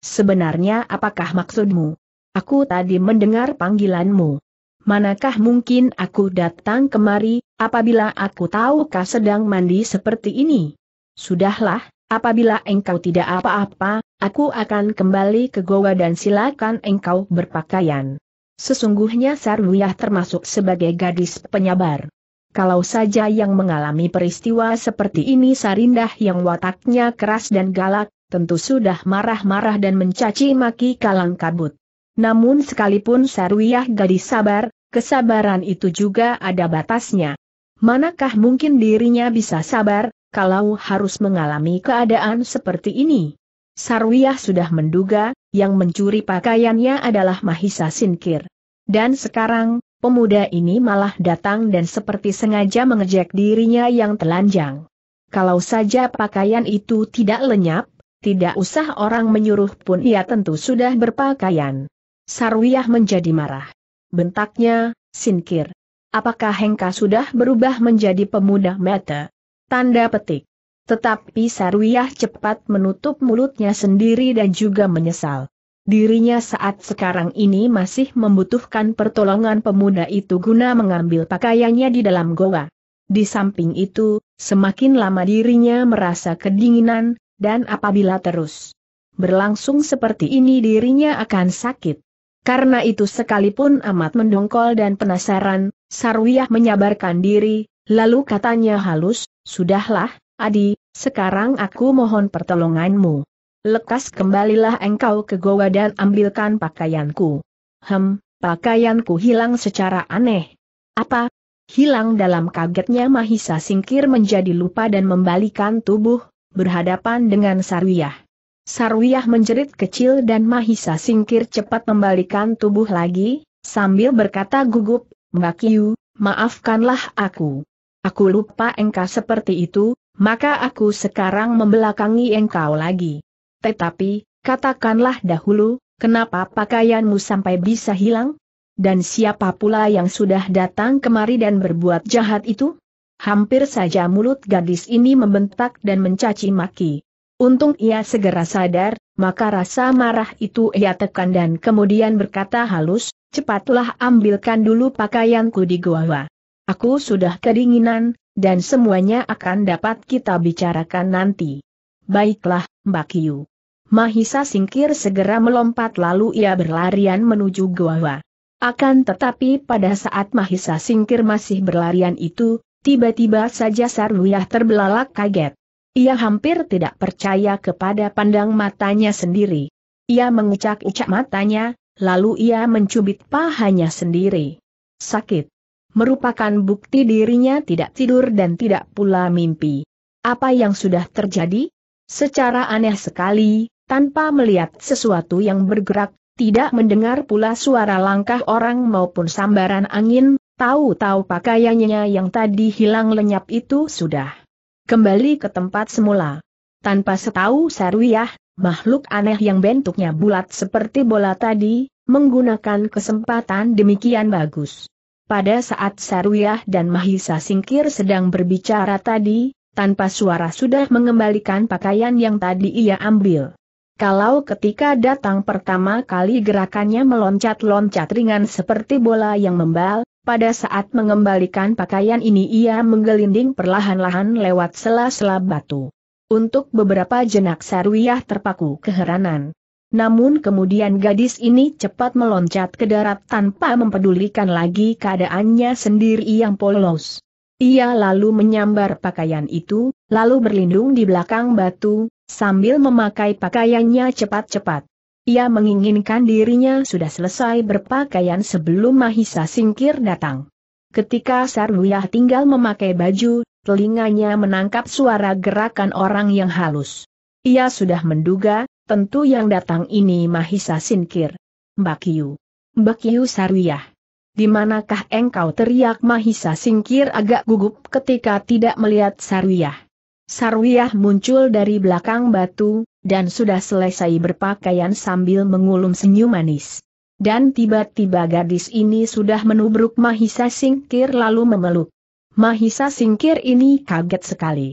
sebenarnya apakah maksudmu? Aku tadi mendengar panggilanmu manakah mungkin aku datang kemari, apabila aku tahu kau sedang mandi seperti ini? Sudahlah, apabila engkau tidak apa-apa, aku akan kembali ke goa dan silakan engkau berpakaian. Sesungguhnya Sarwiyah termasuk sebagai gadis penyabar. Kalau saja yang mengalami peristiwa seperti ini Sarindah yang wataknya keras dan galak, tentu sudah marah-marah dan mencaci maki kalang kabut. Namun sekalipun Sarwiyah gadis sabar, kesabaran itu juga ada batasnya. Manakah mungkin dirinya bisa sabar, kalau harus mengalami keadaan seperti ini? Sarwiyah sudah menduga, yang mencuri pakaiannya adalah Mahisa Sinkir. Dan sekarang, pemuda ini malah datang dan seperti sengaja mengejek dirinya yang telanjang. Kalau saja pakaian itu tidak lenyap, tidak usah orang menyuruh pun ia tentu sudah berpakaian. Sarwiyah menjadi marah bentaknya, singkir. Apakah Hengka sudah berubah menjadi pemuda mata? Tanda petik. Tetapi Sarwiyah cepat menutup mulutnya sendiri dan juga menyesal. Dirinya saat sekarang ini masih membutuhkan pertolongan pemuda itu guna mengambil pakaiannya di dalam goa. Di samping itu, semakin lama dirinya merasa kedinginan, dan apabila terus berlangsung seperti ini dirinya akan sakit. Karena itu sekalipun amat mendongkol dan penasaran, Sarwiyah menyabarkan diri, lalu katanya halus, Sudahlah, Adi, sekarang aku mohon pertolonganmu. Lekas kembalilah engkau ke goa dan ambilkan pakaianku. Hem, pakaianku hilang secara aneh. Apa? Hilang dalam kagetnya Mahisa singkir menjadi lupa dan membalikan tubuh, berhadapan dengan Sarwiyah. Sarwiyah menjerit kecil dan Mahisa singkir cepat membalikan tubuh lagi, sambil berkata gugup, Mbak maafkanlah aku. Aku lupa engkau seperti itu, maka aku sekarang membelakangi engkau lagi. Tetapi, katakanlah dahulu, kenapa pakaianmu sampai bisa hilang? Dan siapa pula yang sudah datang kemari dan berbuat jahat itu? Hampir saja mulut gadis ini membentak dan mencaci maki. Untung ia segera sadar, maka rasa marah itu ia tekan dan kemudian berkata halus, cepatlah ambilkan dulu pakaianku di gua. Aku sudah kedinginan, dan semuanya akan dapat kita bicarakan nanti. Baiklah, Mbak Kiu. Mahisa singkir segera melompat lalu ia berlarian menuju gua. Akan tetapi pada saat Mahisa singkir masih berlarian itu, tiba-tiba saja Sarwiyah terbelalak kaget. Ia hampir tidak percaya kepada pandang matanya sendiri. Ia mengucak-ucak matanya, lalu ia mencubit pahanya sendiri. Sakit. Merupakan bukti dirinya tidak tidur dan tidak pula mimpi. Apa yang sudah terjadi? Secara aneh sekali, tanpa melihat sesuatu yang bergerak, tidak mendengar pula suara langkah orang maupun sambaran angin, tahu-tahu pakaiannya yang tadi hilang lenyap itu sudah kembali ke tempat semula. Tanpa setahu Sarwiyah, makhluk aneh yang bentuknya bulat seperti bola tadi, menggunakan kesempatan demikian bagus. Pada saat Sarwiyah dan Mahisa Singkir sedang berbicara tadi, tanpa suara sudah mengembalikan pakaian yang tadi ia ambil. Kalau ketika datang pertama kali gerakannya meloncat-loncat ringan seperti bola yang membal, pada saat mengembalikan pakaian ini ia menggelinding perlahan-lahan lewat sela-sela batu. Untuk beberapa jenak Sarwiyah terpaku keheranan. Namun kemudian gadis ini cepat meloncat ke darat tanpa mempedulikan lagi keadaannya sendiri yang polos. Ia lalu menyambar pakaian itu, lalu berlindung di belakang batu, sambil memakai pakaiannya cepat-cepat. Ia menginginkan dirinya sudah selesai berpakaian sebelum Mahisa Singkir datang. Ketika Sarwiyah tinggal memakai baju, telinganya menangkap suara gerakan orang yang halus. Ia sudah menduga, tentu yang datang ini Mahisa Singkir. Mbak Kiyu. Mbak Kiyu Sarwiyah. Di manakah engkau teriak Mahisa Singkir agak gugup ketika tidak melihat Sarwiyah. Sarwiyah muncul dari belakang batu, dan sudah selesai berpakaian sambil mengulum senyum manis. Dan tiba-tiba gadis ini sudah menubruk Mahisa Singkir lalu memeluk. Mahisa Singkir ini kaget sekali.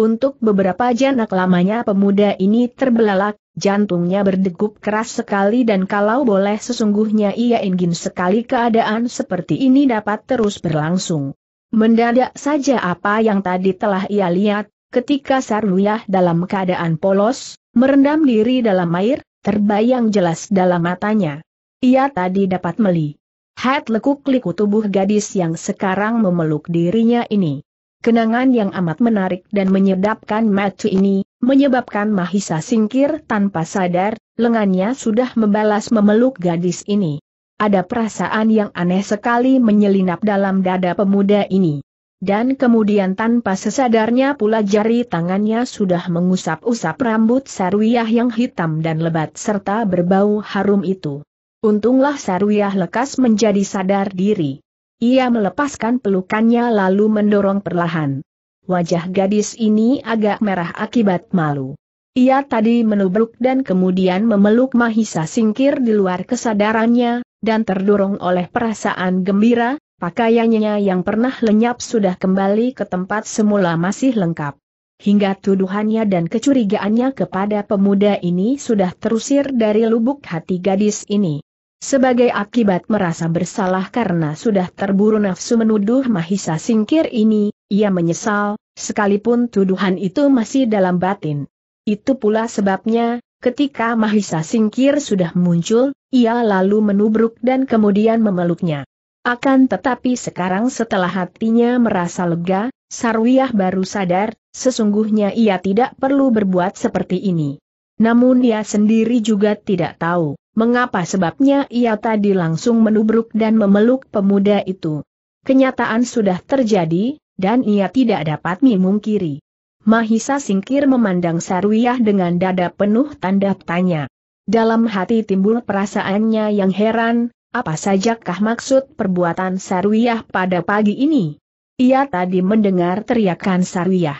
Untuk beberapa janak lamanya pemuda ini terbelalak, jantungnya berdegup keras sekali dan kalau boleh sesungguhnya ia ingin sekali keadaan seperti ini dapat terus berlangsung. Mendadak saja apa yang tadi telah ia lihat, Ketika Sarluyah dalam keadaan polos, merendam diri dalam air, terbayang jelas dalam matanya. Ia tadi dapat meli. Hat lekuk-liku tubuh gadis yang sekarang memeluk dirinya ini. Kenangan yang amat menarik dan menyedapkan mata ini, menyebabkan Mahisa singkir tanpa sadar, lengannya sudah membalas memeluk gadis ini. Ada perasaan yang aneh sekali menyelinap dalam dada pemuda ini dan kemudian tanpa sesadarnya pula jari tangannya sudah mengusap-usap rambut Sarwiyah yang hitam dan lebat serta berbau harum itu. Untunglah Sarwiyah lekas menjadi sadar diri. Ia melepaskan pelukannya lalu mendorong perlahan. Wajah gadis ini agak merah akibat malu. Ia tadi menubruk dan kemudian memeluk Mahisa singkir di luar kesadarannya, dan terdorong oleh perasaan gembira, Pakaiannya yang pernah lenyap sudah kembali ke tempat semula masih lengkap. Hingga tuduhannya dan kecurigaannya kepada pemuda ini sudah terusir dari lubuk hati gadis ini. Sebagai akibat merasa bersalah karena sudah terburu nafsu menuduh Mahisa Singkir ini, ia menyesal, sekalipun tuduhan itu masih dalam batin. Itu pula sebabnya, ketika Mahisa Singkir sudah muncul, ia lalu menubruk dan kemudian memeluknya. Akan tetapi sekarang setelah hatinya merasa lega, Sarwiyah baru sadar, sesungguhnya ia tidak perlu berbuat seperti ini. Namun ia sendiri juga tidak tahu, mengapa sebabnya ia tadi langsung menubruk dan memeluk pemuda itu. Kenyataan sudah terjadi, dan ia tidak dapat memungkiri. Mahisa singkir memandang Sarwiyah dengan dada penuh tanda tanya. Dalam hati timbul perasaannya yang heran, apa sajakah maksud perbuatan Sarwiyah pada pagi ini? Ia tadi mendengar teriakan Sarwiyah.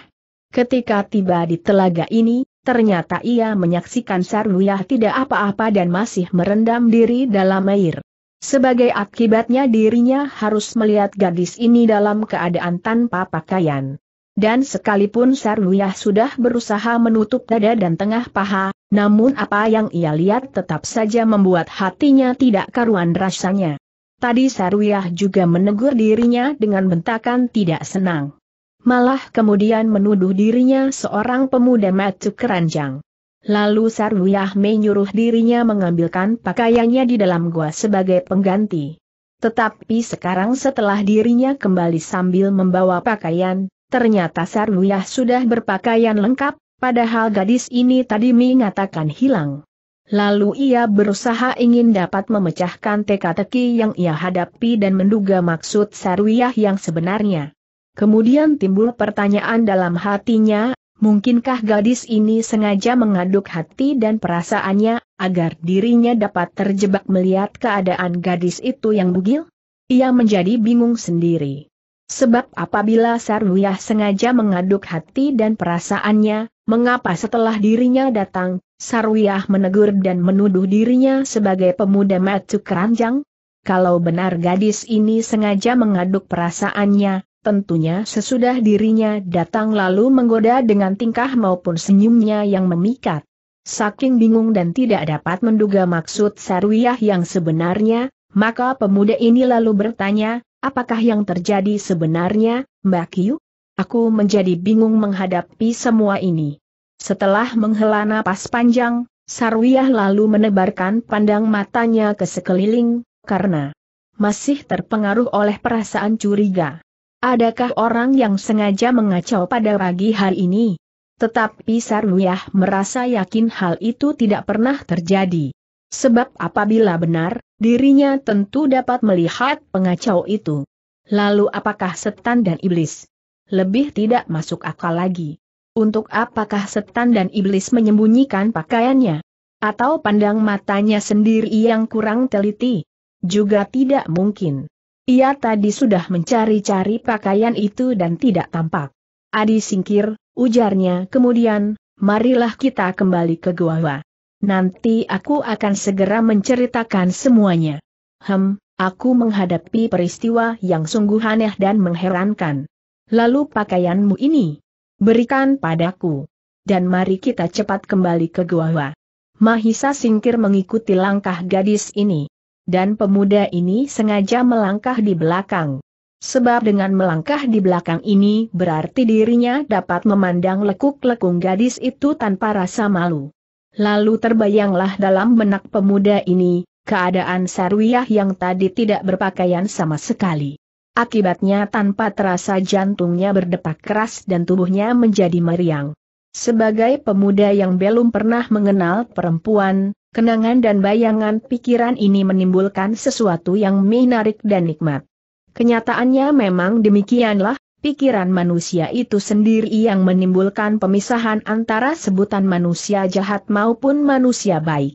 Ketika tiba di telaga ini, ternyata ia menyaksikan Sarwiyah tidak apa-apa dan masih merendam diri dalam air. Sebagai akibatnya dirinya harus melihat gadis ini dalam keadaan tanpa pakaian. Dan sekalipun Sarwiyah sudah berusaha menutup dada dan tengah paha, namun apa yang ia lihat tetap saja membuat hatinya tidak karuan rasanya. Tadi Sarwiyah juga menegur dirinya dengan bentakan tidak senang. Malah kemudian menuduh dirinya seorang pemuda matu keranjang. Lalu Sarwiyah menyuruh dirinya mengambilkan pakaiannya di dalam gua sebagai pengganti. Tetapi sekarang setelah dirinya kembali sambil membawa pakaian, ternyata Sarwiyah sudah berpakaian lengkap, Padahal gadis ini tadi mengatakan hilang. Lalu ia berusaha ingin dapat memecahkan teka-teki yang ia hadapi dan menduga maksud Sarwiyah yang sebenarnya. Kemudian timbul pertanyaan dalam hatinya, mungkinkah gadis ini sengaja mengaduk hati dan perasaannya, agar dirinya dapat terjebak melihat keadaan gadis itu yang bugil? Ia menjadi bingung sendiri. Sebab apabila Sarwiyah sengaja mengaduk hati dan perasaannya, Mengapa setelah dirinya datang, Sarwiyah menegur dan menuduh dirinya sebagai pemuda matu keranjang? Kalau benar gadis ini sengaja mengaduk perasaannya, tentunya sesudah dirinya datang lalu menggoda dengan tingkah maupun senyumnya yang memikat. Saking bingung dan tidak dapat menduga maksud Sarwiyah yang sebenarnya, maka pemuda ini lalu bertanya, apakah yang terjadi sebenarnya, Mbak Kiu? Aku menjadi bingung menghadapi semua ini. Setelah menghela napas panjang, Sarwiyah lalu menebarkan pandang matanya ke sekeliling, karena masih terpengaruh oleh perasaan curiga. Adakah orang yang sengaja mengacau pada pagi hari ini? Tetapi Sarwiyah merasa yakin hal itu tidak pernah terjadi. Sebab apabila benar, dirinya tentu dapat melihat pengacau itu. Lalu apakah setan dan iblis? lebih tidak masuk akal lagi. Untuk apakah setan dan iblis menyembunyikan pakaiannya? Atau pandang matanya sendiri yang kurang teliti? Juga tidak mungkin. Ia tadi sudah mencari-cari pakaian itu dan tidak tampak. Adi singkir, ujarnya kemudian, marilah kita kembali ke gua. Nanti aku akan segera menceritakan semuanya. Hem, aku menghadapi peristiwa yang sungguh aneh dan mengherankan. Lalu pakaianmu ini, berikan padaku. Dan mari kita cepat kembali ke gua. Mahisa singkir mengikuti langkah gadis ini. Dan pemuda ini sengaja melangkah di belakang. Sebab dengan melangkah di belakang ini berarti dirinya dapat memandang lekuk-lekung gadis itu tanpa rasa malu. Lalu terbayanglah dalam benak pemuda ini, keadaan Sarwiyah yang tadi tidak berpakaian sama sekali. Akibatnya tanpa terasa jantungnya berdepak keras dan tubuhnya menjadi meriang. Sebagai pemuda yang belum pernah mengenal perempuan, kenangan dan bayangan pikiran ini menimbulkan sesuatu yang menarik dan nikmat. Kenyataannya memang demikianlah, pikiran manusia itu sendiri yang menimbulkan pemisahan antara sebutan manusia jahat maupun manusia baik.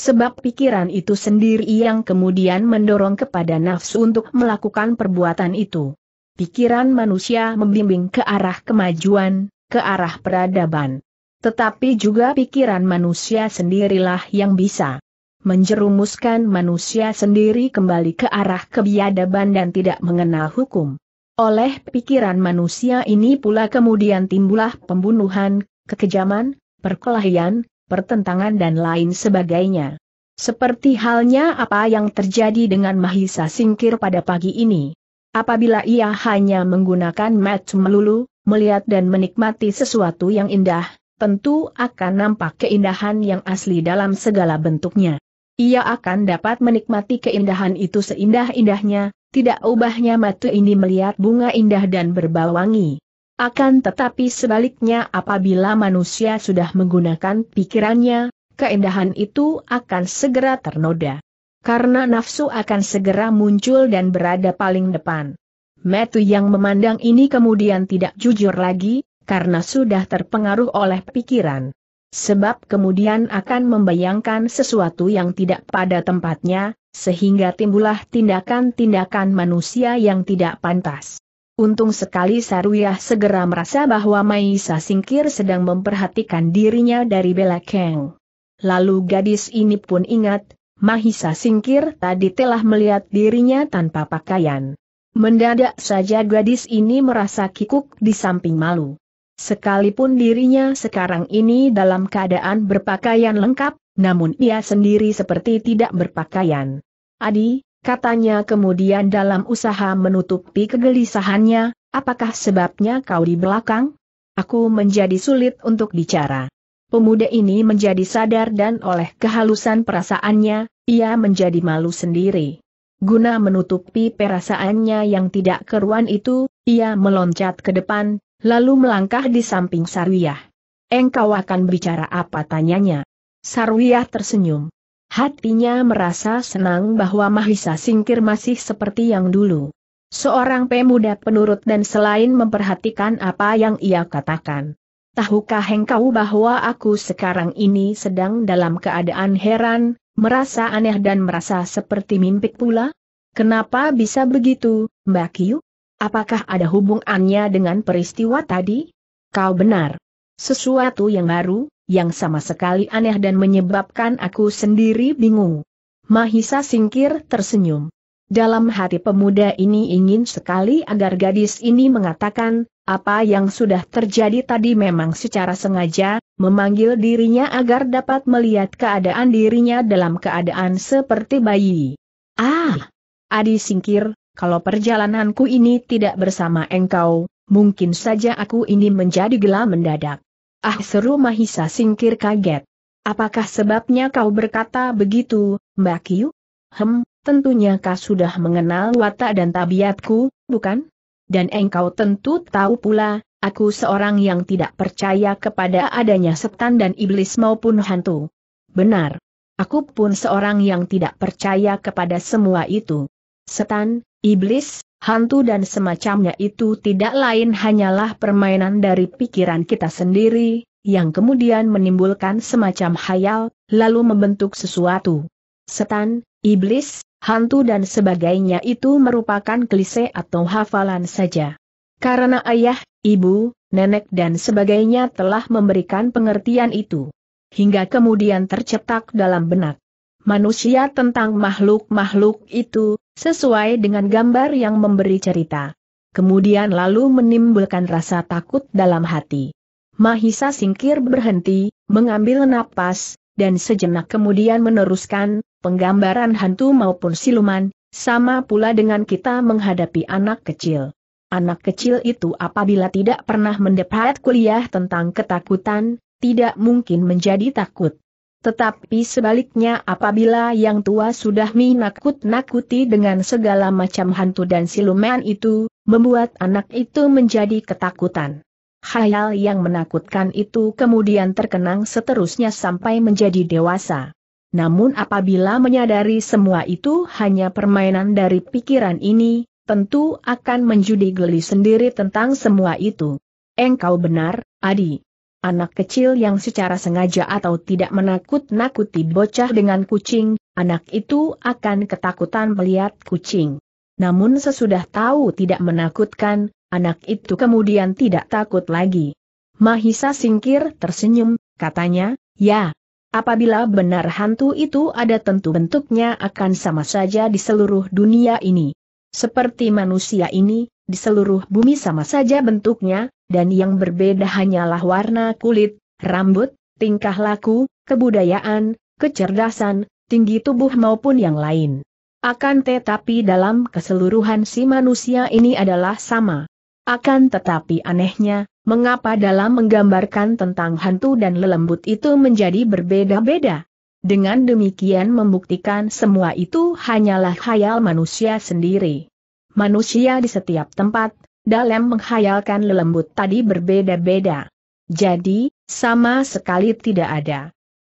Sebab pikiran itu sendiri yang kemudian mendorong kepada nafsu untuk melakukan perbuatan itu. Pikiran manusia membimbing ke arah kemajuan, ke arah peradaban. Tetapi juga pikiran manusia sendirilah yang bisa menjerumuskan manusia sendiri kembali ke arah kebiadaban dan tidak mengenal hukum. Oleh pikiran manusia ini pula kemudian timbullah pembunuhan, kekejaman, perkelahian, pertentangan dan lain sebagainya. Seperti halnya apa yang terjadi dengan Mahisa Singkir pada pagi ini. Apabila ia hanya menggunakan mat melulu, melihat dan menikmati sesuatu yang indah, tentu akan nampak keindahan yang asli dalam segala bentuknya. Ia akan dapat menikmati keindahan itu seindah-indahnya, tidak ubahnya mata ini melihat bunga indah dan berbau wangi. Akan tetapi sebaliknya apabila manusia sudah menggunakan pikirannya, keindahan itu akan segera ternoda. Karena nafsu akan segera muncul dan berada paling depan. Metu yang memandang ini kemudian tidak jujur lagi, karena sudah terpengaruh oleh pikiran. Sebab kemudian akan membayangkan sesuatu yang tidak pada tempatnya, sehingga timbullah tindakan-tindakan manusia yang tidak pantas. Untung sekali Saruyah segera merasa bahwa Maisa Singkir sedang memperhatikan dirinya dari belakang. Lalu gadis ini pun ingat, Mahisa Singkir tadi telah melihat dirinya tanpa pakaian. Mendadak saja gadis ini merasa kikuk di samping malu. Sekalipun dirinya sekarang ini dalam keadaan berpakaian lengkap, namun ia sendiri seperti tidak berpakaian. Adi, katanya kemudian dalam usaha menutupi kegelisahannya, apakah sebabnya kau di belakang? Aku menjadi sulit untuk bicara. Pemuda ini menjadi sadar dan oleh kehalusan perasaannya, ia menjadi malu sendiri. Guna menutupi perasaannya yang tidak keruan itu, ia meloncat ke depan, lalu melangkah di samping Sarwiyah. Engkau akan bicara apa tanyanya? Sarwiyah tersenyum. Hatinya merasa senang bahwa Mahisa Singkir masih seperti yang dulu. Seorang pemuda penurut dan selain memperhatikan apa yang ia katakan. Tahukah engkau bahwa aku sekarang ini sedang dalam keadaan heran, merasa aneh dan merasa seperti mimpi pula? Kenapa bisa begitu, Mbak Kiu? Apakah ada hubungannya dengan peristiwa tadi? Kau benar. Sesuatu yang baru, yang sama sekali aneh dan menyebabkan aku sendiri bingung. Mahisa singkir tersenyum. Dalam hati pemuda ini ingin sekali agar gadis ini mengatakan, apa yang sudah terjadi tadi memang secara sengaja, memanggil dirinya agar dapat melihat keadaan dirinya dalam keadaan seperti bayi. Ah! Adi singkir, kalau perjalananku ini tidak bersama engkau, mungkin saja aku ini menjadi gelap mendadak. Ah seru Mahisa singkir kaget. Apakah sebabnya kau berkata begitu, Mbak Kiu? Hem, tentunya kau sudah mengenal watak dan tabiatku, bukan? Dan engkau tentu tahu pula, aku seorang yang tidak percaya kepada adanya setan dan iblis maupun hantu. Benar. Aku pun seorang yang tidak percaya kepada semua itu. Setan, iblis, hantu dan semacamnya itu tidak lain hanyalah permainan dari pikiran kita sendiri, yang kemudian menimbulkan semacam hayal, lalu membentuk sesuatu. Setan, iblis, hantu dan sebagainya itu merupakan klise atau hafalan saja. Karena ayah, ibu, nenek dan sebagainya telah memberikan pengertian itu. Hingga kemudian tercetak dalam benak manusia tentang makhluk-makhluk itu, sesuai dengan gambar yang memberi cerita. Kemudian lalu menimbulkan rasa takut dalam hati. Mahisa singkir berhenti, mengambil napas, dan sejenak kemudian meneruskan, penggambaran hantu maupun siluman, sama pula dengan kita menghadapi anak kecil. Anak kecil itu apabila tidak pernah mendapat kuliah tentang ketakutan, tidak mungkin menjadi takut. Tetapi sebaliknya apabila yang tua sudah menakut nakuti dengan segala macam hantu dan siluman itu, membuat anak itu menjadi ketakutan. Hayal yang menakutkan itu kemudian terkenang seterusnya sampai menjadi dewasa. Namun apabila menyadari semua itu hanya permainan dari pikiran ini, tentu akan menjadi geli sendiri tentang semua itu. Engkau benar, Adi. Anak kecil yang secara sengaja atau tidak menakut-nakuti bocah dengan kucing, anak itu akan ketakutan melihat kucing. Namun sesudah tahu tidak menakutkan, anak itu kemudian tidak takut lagi. Mahisa singkir tersenyum, katanya, ya, apabila benar hantu itu ada tentu bentuknya akan sama saja di seluruh dunia ini. Seperti manusia ini, di seluruh bumi sama saja bentuknya, dan yang berbeda hanyalah warna kulit, rambut, tingkah laku, kebudayaan, kecerdasan, tinggi tubuh maupun yang lain. Akan tetapi dalam keseluruhan si manusia ini adalah sama. Akan tetapi anehnya, mengapa dalam menggambarkan tentang hantu dan lelembut itu menjadi berbeda-beda? Dengan demikian membuktikan semua itu hanyalah khayal manusia sendiri. Manusia di setiap tempat, dalam menghayalkan lelembut tadi berbeda-beda. Jadi, sama sekali tidak ada.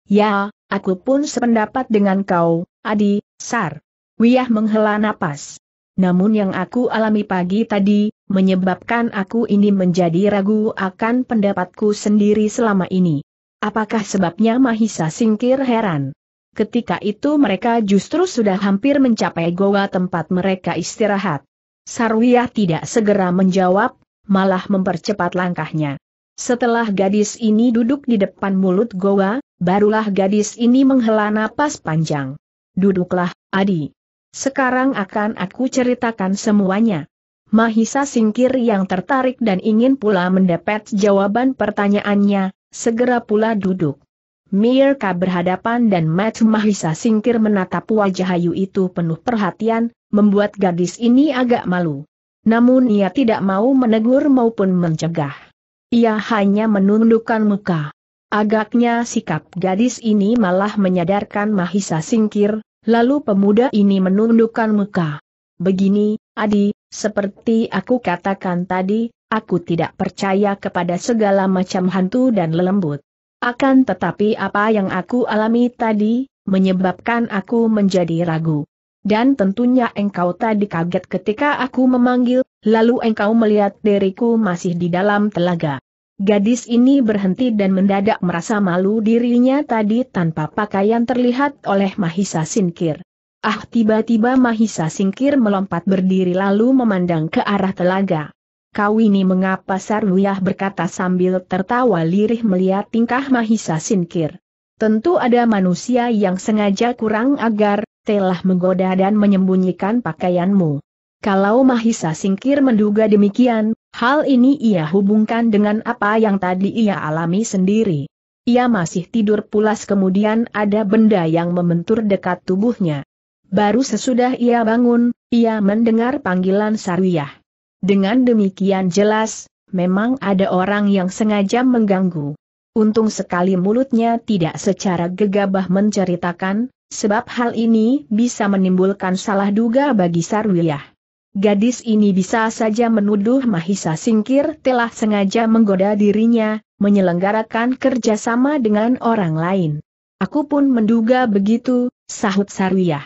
Ya, aku pun sependapat dengan kau, Adi, Sar. Wiyah menghela napas. Namun yang aku alami pagi tadi, menyebabkan aku ini menjadi ragu akan pendapatku sendiri selama ini. Apakah sebabnya Mahisa singkir heran? Ketika itu mereka justru sudah hampir mencapai goa tempat mereka istirahat. Sarwiyah tidak segera menjawab, malah mempercepat langkahnya. Setelah gadis ini duduk di depan mulut goa, barulah gadis ini menghela napas panjang. Duduklah, Adi. Sekarang akan aku ceritakan semuanya. Mahisa singkir yang tertarik dan ingin pula mendapat jawaban pertanyaannya, segera pula duduk. Mirka berhadapan dan Mat Mahisa singkir menatap wajah Hayu itu penuh perhatian, membuat gadis ini agak malu. Namun ia tidak mau menegur maupun mencegah. Ia hanya menundukkan muka. Agaknya sikap gadis ini malah menyadarkan Mahisa singkir, lalu pemuda ini menundukkan muka. Begini, Adi, seperti aku katakan tadi, aku tidak percaya kepada segala macam hantu dan lelembut. Akan tetapi apa yang aku alami tadi, menyebabkan aku menjadi ragu dan tentunya engkau tadi kaget ketika aku memanggil, lalu engkau melihat diriku masih di dalam telaga. Gadis ini berhenti dan mendadak merasa malu dirinya tadi tanpa pakaian terlihat oleh Mahisa Singkir. Ah tiba-tiba Mahisa Singkir melompat berdiri lalu memandang ke arah telaga. Kau ini mengapa Sarwiyah berkata sambil tertawa lirih melihat tingkah Mahisa Singkir. Tentu ada manusia yang sengaja kurang agar telah menggoda dan menyembunyikan pakaianmu. Kalau Mahisa Singkir menduga demikian, hal ini ia hubungkan dengan apa yang tadi ia alami sendiri. Ia masih tidur pulas kemudian ada benda yang membentur dekat tubuhnya. Baru sesudah ia bangun, ia mendengar panggilan Sarwiyah. Dengan demikian jelas, memang ada orang yang sengaja mengganggu. Untung sekali mulutnya tidak secara gegabah menceritakan, sebab hal ini bisa menimbulkan salah duga bagi Sarwiyah. Gadis ini bisa saja menuduh Mahisa Singkir telah sengaja menggoda dirinya, menyelenggarakan kerjasama dengan orang lain. Aku pun menduga begitu, sahut Sarwiyah.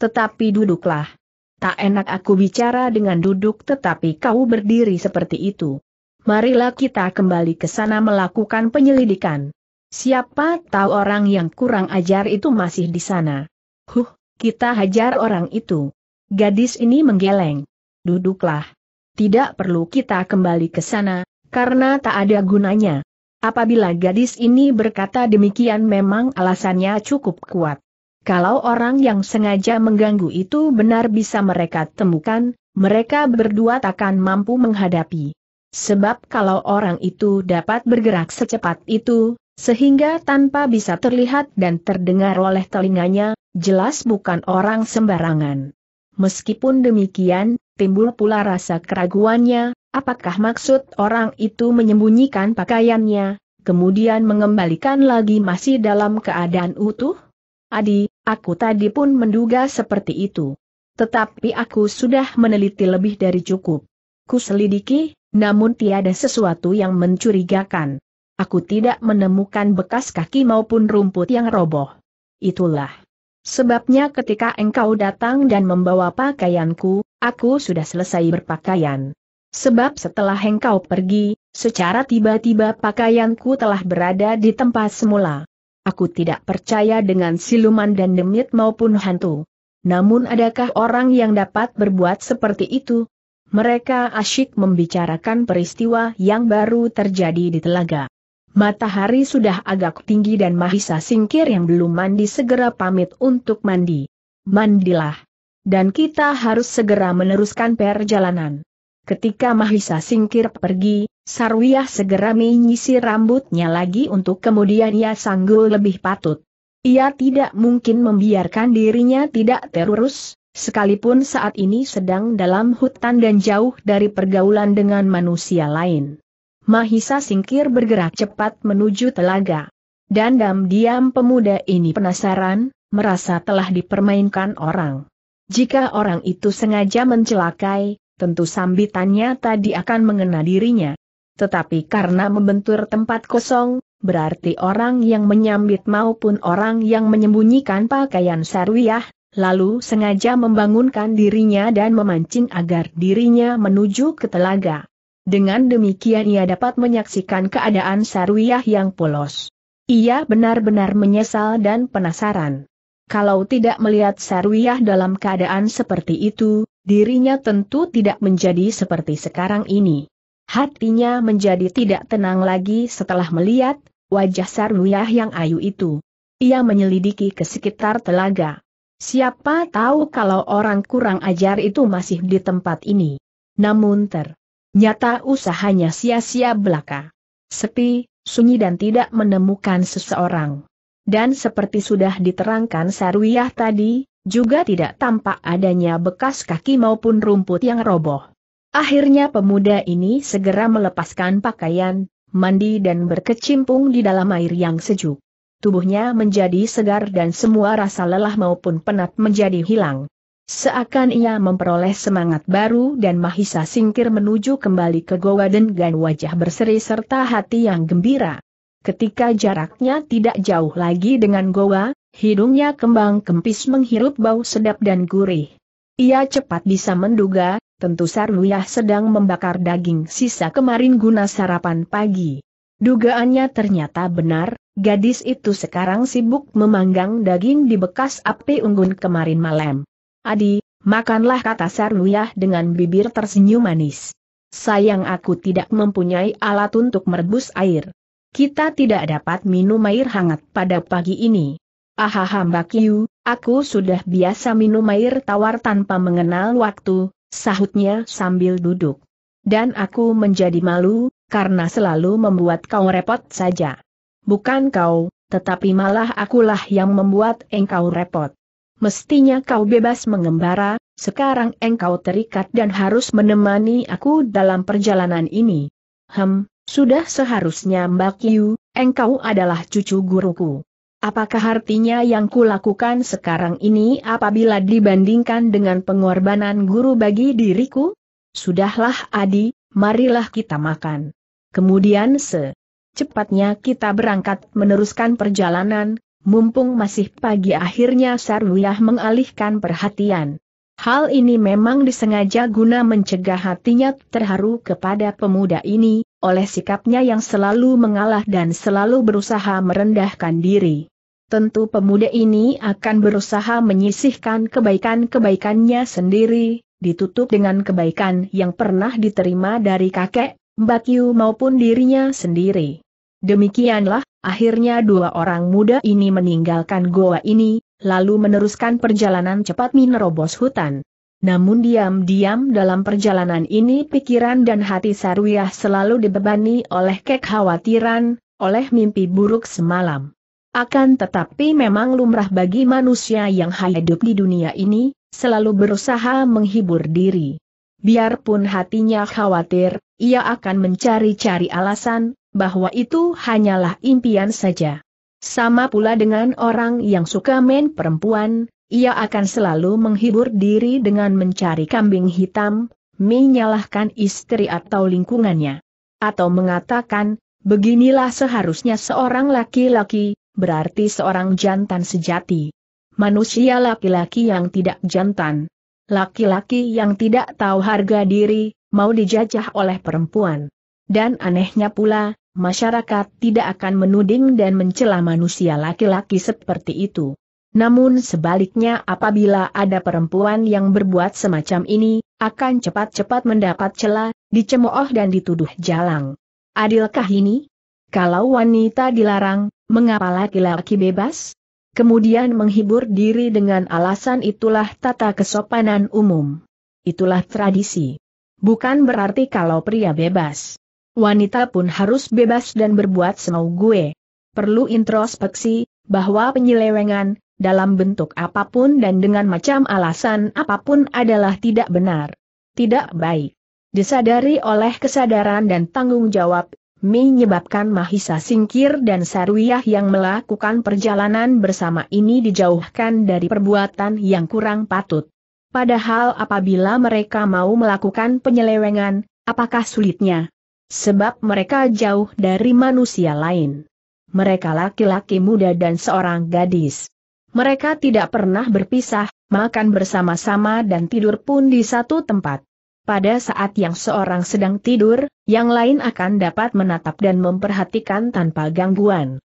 Tetapi duduklah. Tak enak aku bicara dengan duduk tetapi kau berdiri seperti itu. Marilah kita kembali ke sana melakukan penyelidikan. Siapa tahu orang yang kurang ajar itu masih di sana. Huh, kita hajar orang itu. Gadis ini menggeleng. Duduklah. Tidak perlu kita kembali ke sana, karena tak ada gunanya. Apabila gadis ini berkata demikian memang alasannya cukup kuat. Kalau orang yang sengaja mengganggu itu benar bisa mereka temukan, mereka berdua takkan mampu menghadapi. Sebab kalau orang itu dapat bergerak secepat itu, sehingga tanpa bisa terlihat dan terdengar oleh telinganya, jelas bukan orang sembarangan. Meskipun demikian, timbul pula rasa keraguannya, apakah maksud orang itu menyembunyikan pakaiannya, kemudian mengembalikan lagi masih dalam keadaan utuh? Adi, aku tadi pun menduga seperti itu. Tetapi aku sudah meneliti lebih dari cukup. Kuselidiki, namun tiada sesuatu yang mencurigakan. Aku tidak menemukan bekas kaki maupun rumput yang roboh. Itulah. Sebabnya ketika engkau datang dan membawa pakaianku, aku sudah selesai berpakaian. Sebab setelah engkau pergi, secara tiba-tiba pakaianku telah berada di tempat semula. Aku tidak percaya dengan siluman dan demit maupun hantu. Namun adakah orang yang dapat berbuat seperti itu? Mereka asyik membicarakan peristiwa yang baru terjadi di telaga. Matahari sudah agak tinggi dan Mahisa Singkir yang belum mandi segera pamit untuk mandi. Mandilah. Dan kita harus segera meneruskan perjalanan. Ketika Mahisa Singkir pergi, Sarwiyah segera menyisir rambutnya lagi untuk kemudian ia sanggul lebih patut. Ia tidak mungkin membiarkan dirinya tidak terurus, sekalipun saat ini sedang dalam hutan dan jauh dari pergaulan dengan manusia lain. Mahisa singkir bergerak cepat menuju telaga. Dandam diam pemuda ini penasaran, merasa telah dipermainkan orang. Jika orang itu sengaja mencelakai, tentu sambitannya tadi akan mengena dirinya. Tetapi karena membentur tempat kosong, berarti orang yang menyambit maupun orang yang menyembunyikan pakaian sarwiyah, lalu sengaja membangunkan dirinya dan memancing agar dirinya menuju ke telaga. Dengan demikian ia dapat menyaksikan keadaan Sarwiyah yang polos. Ia benar-benar menyesal dan penasaran. Kalau tidak melihat Sarwiyah dalam keadaan seperti itu, dirinya tentu tidak menjadi seperti sekarang ini. Hatinya menjadi tidak tenang lagi setelah melihat wajah Sarwiyah yang ayu itu. Ia menyelidiki ke sekitar telaga. Siapa tahu kalau orang kurang ajar itu masih di tempat ini. Namun ter Nyata usahanya sia-sia belaka. Sepi, sunyi dan tidak menemukan seseorang. Dan seperti sudah diterangkan Sarwiyah tadi, juga tidak tampak adanya bekas kaki maupun rumput yang roboh. Akhirnya pemuda ini segera melepaskan pakaian, mandi dan berkecimpung di dalam air yang sejuk. Tubuhnya menjadi segar dan semua rasa lelah maupun penat menjadi hilang. Seakan ia memperoleh semangat baru dan Mahisa singkir menuju kembali ke Goa dengan wajah berseri serta hati yang gembira. Ketika jaraknya tidak jauh lagi dengan Goa, hidungnya kembang kempis menghirup bau sedap dan gurih. Ia cepat bisa menduga, tentu Sarwiyah sedang membakar daging sisa kemarin guna sarapan pagi. Dugaannya ternyata benar, gadis itu sekarang sibuk memanggang daging di bekas api unggun kemarin malam. Adi, makanlah kata Sarluyah dengan bibir tersenyum manis. Sayang aku tidak mempunyai alat untuk merebus air. Kita tidak dapat minum air hangat pada pagi ini. Ahaha Mbak Kiu, aku sudah biasa minum air tawar tanpa mengenal waktu, sahutnya sambil duduk. Dan aku menjadi malu, karena selalu membuat kau repot saja. Bukan kau, tetapi malah akulah yang membuat engkau repot mestinya kau bebas mengembara, sekarang engkau terikat dan harus menemani aku dalam perjalanan ini. Hem, sudah seharusnya Mbak Yu, engkau adalah cucu guruku. Apakah artinya yang kulakukan sekarang ini apabila dibandingkan dengan pengorbanan guru bagi diriku? Sudahlah Adi, marilah kita makan. Kemudian se. Cepatnya kita berangkat meneruskan perjalanan, Mumpung masih pagi akhirnya Sarwiyah mengalihkan perhatian. Hal ini memang disengaja guna mencegah hatinya terharu kepada pemuda ini, oleh sikapnya yang selalu mengalah dan selalu berusaha merendahkan diri. Tentu pemuda ini akan berusaha menyisihkan kebaikan-kebaikannya sendiri, ditutup dengan kebaikan yang pernah diterima dari kakek, Mbak Yu maupun dirinya sendiri. Demikianlah, Akhirnya dua orang muda ini meninggalkan goa ini, lalu meneruskan perjalanan cepat menerobos hutan. Namun diam-diam dalam perjalanan ini pikiran dan hati Sarwiyah selalu dibebani oleh kekhawatiran, oleh mimpi buruk semalam. Akan tetapi memang lumrah bagi manusia yang hidup di dunia ini, selalu berusaha menghibur diri. Biarpun hatinya khawatir, ia akan mencari-cari alasan, bahwa itu hanyalah impian saja. Sama pula dengan orang yang suka main perempuan, ia akan selalu menghibur diri dengan mencari kambing hitam, menyalahkan istri atau lingkungannya. Atau mengatakan, beginilah seharusnya seorang laki-laki, berarti seorang jantan sejati. Manusia laki-laki yang tidak jantan. Laki-laki yang tidak tahu harga diri, mau dijajah oleh perempuan. Dan anehnya pula, masyarakat tidak akan menuding dan mencela manusia laki-laki seperti itu. Namun sebaliknya apabila ada perempuan yang berbuat semacam ini, akan cepat-cepat mendapat celah, dicemooh dan dituduh jalang. Adilkah ini? Kalau wanita dilarang, mengapa laki-laki bebas? Kemudian menghibur diri dengan alasan itulah tata kesopanan umum. Itulah tradisi. Bukan berarti kalau pria bebas, wanita pun harus bebas dan berbuat semau gue. Perlu introspeksi, bahwa penyelewengan, dalam bentuk apapun dan dengan macam alasan apapun adalah tidak benar. Tidak baik. Disadari oleh kesadaran dan tanggung jawab, menyebabkan Mahisa Singkir dan Sarwiyah yang melakukan perjalanan bersama ini dijauhkan dari perbuatan yang kurang patut. Padahal apabila mereka mau melakukan penyelewengan, apakah sulitnya? Sebab mereka jauh dari manusia lain. Mereka laki-laki muda dan seorang gadis. Mereka tidak pernah berpisah, makan bersama-sama dan tidur pun di satu tempat. Pada saat yang seorang sedang tidur, yang lain akan dapat menatap dan memperhatikan tanpa gangguan.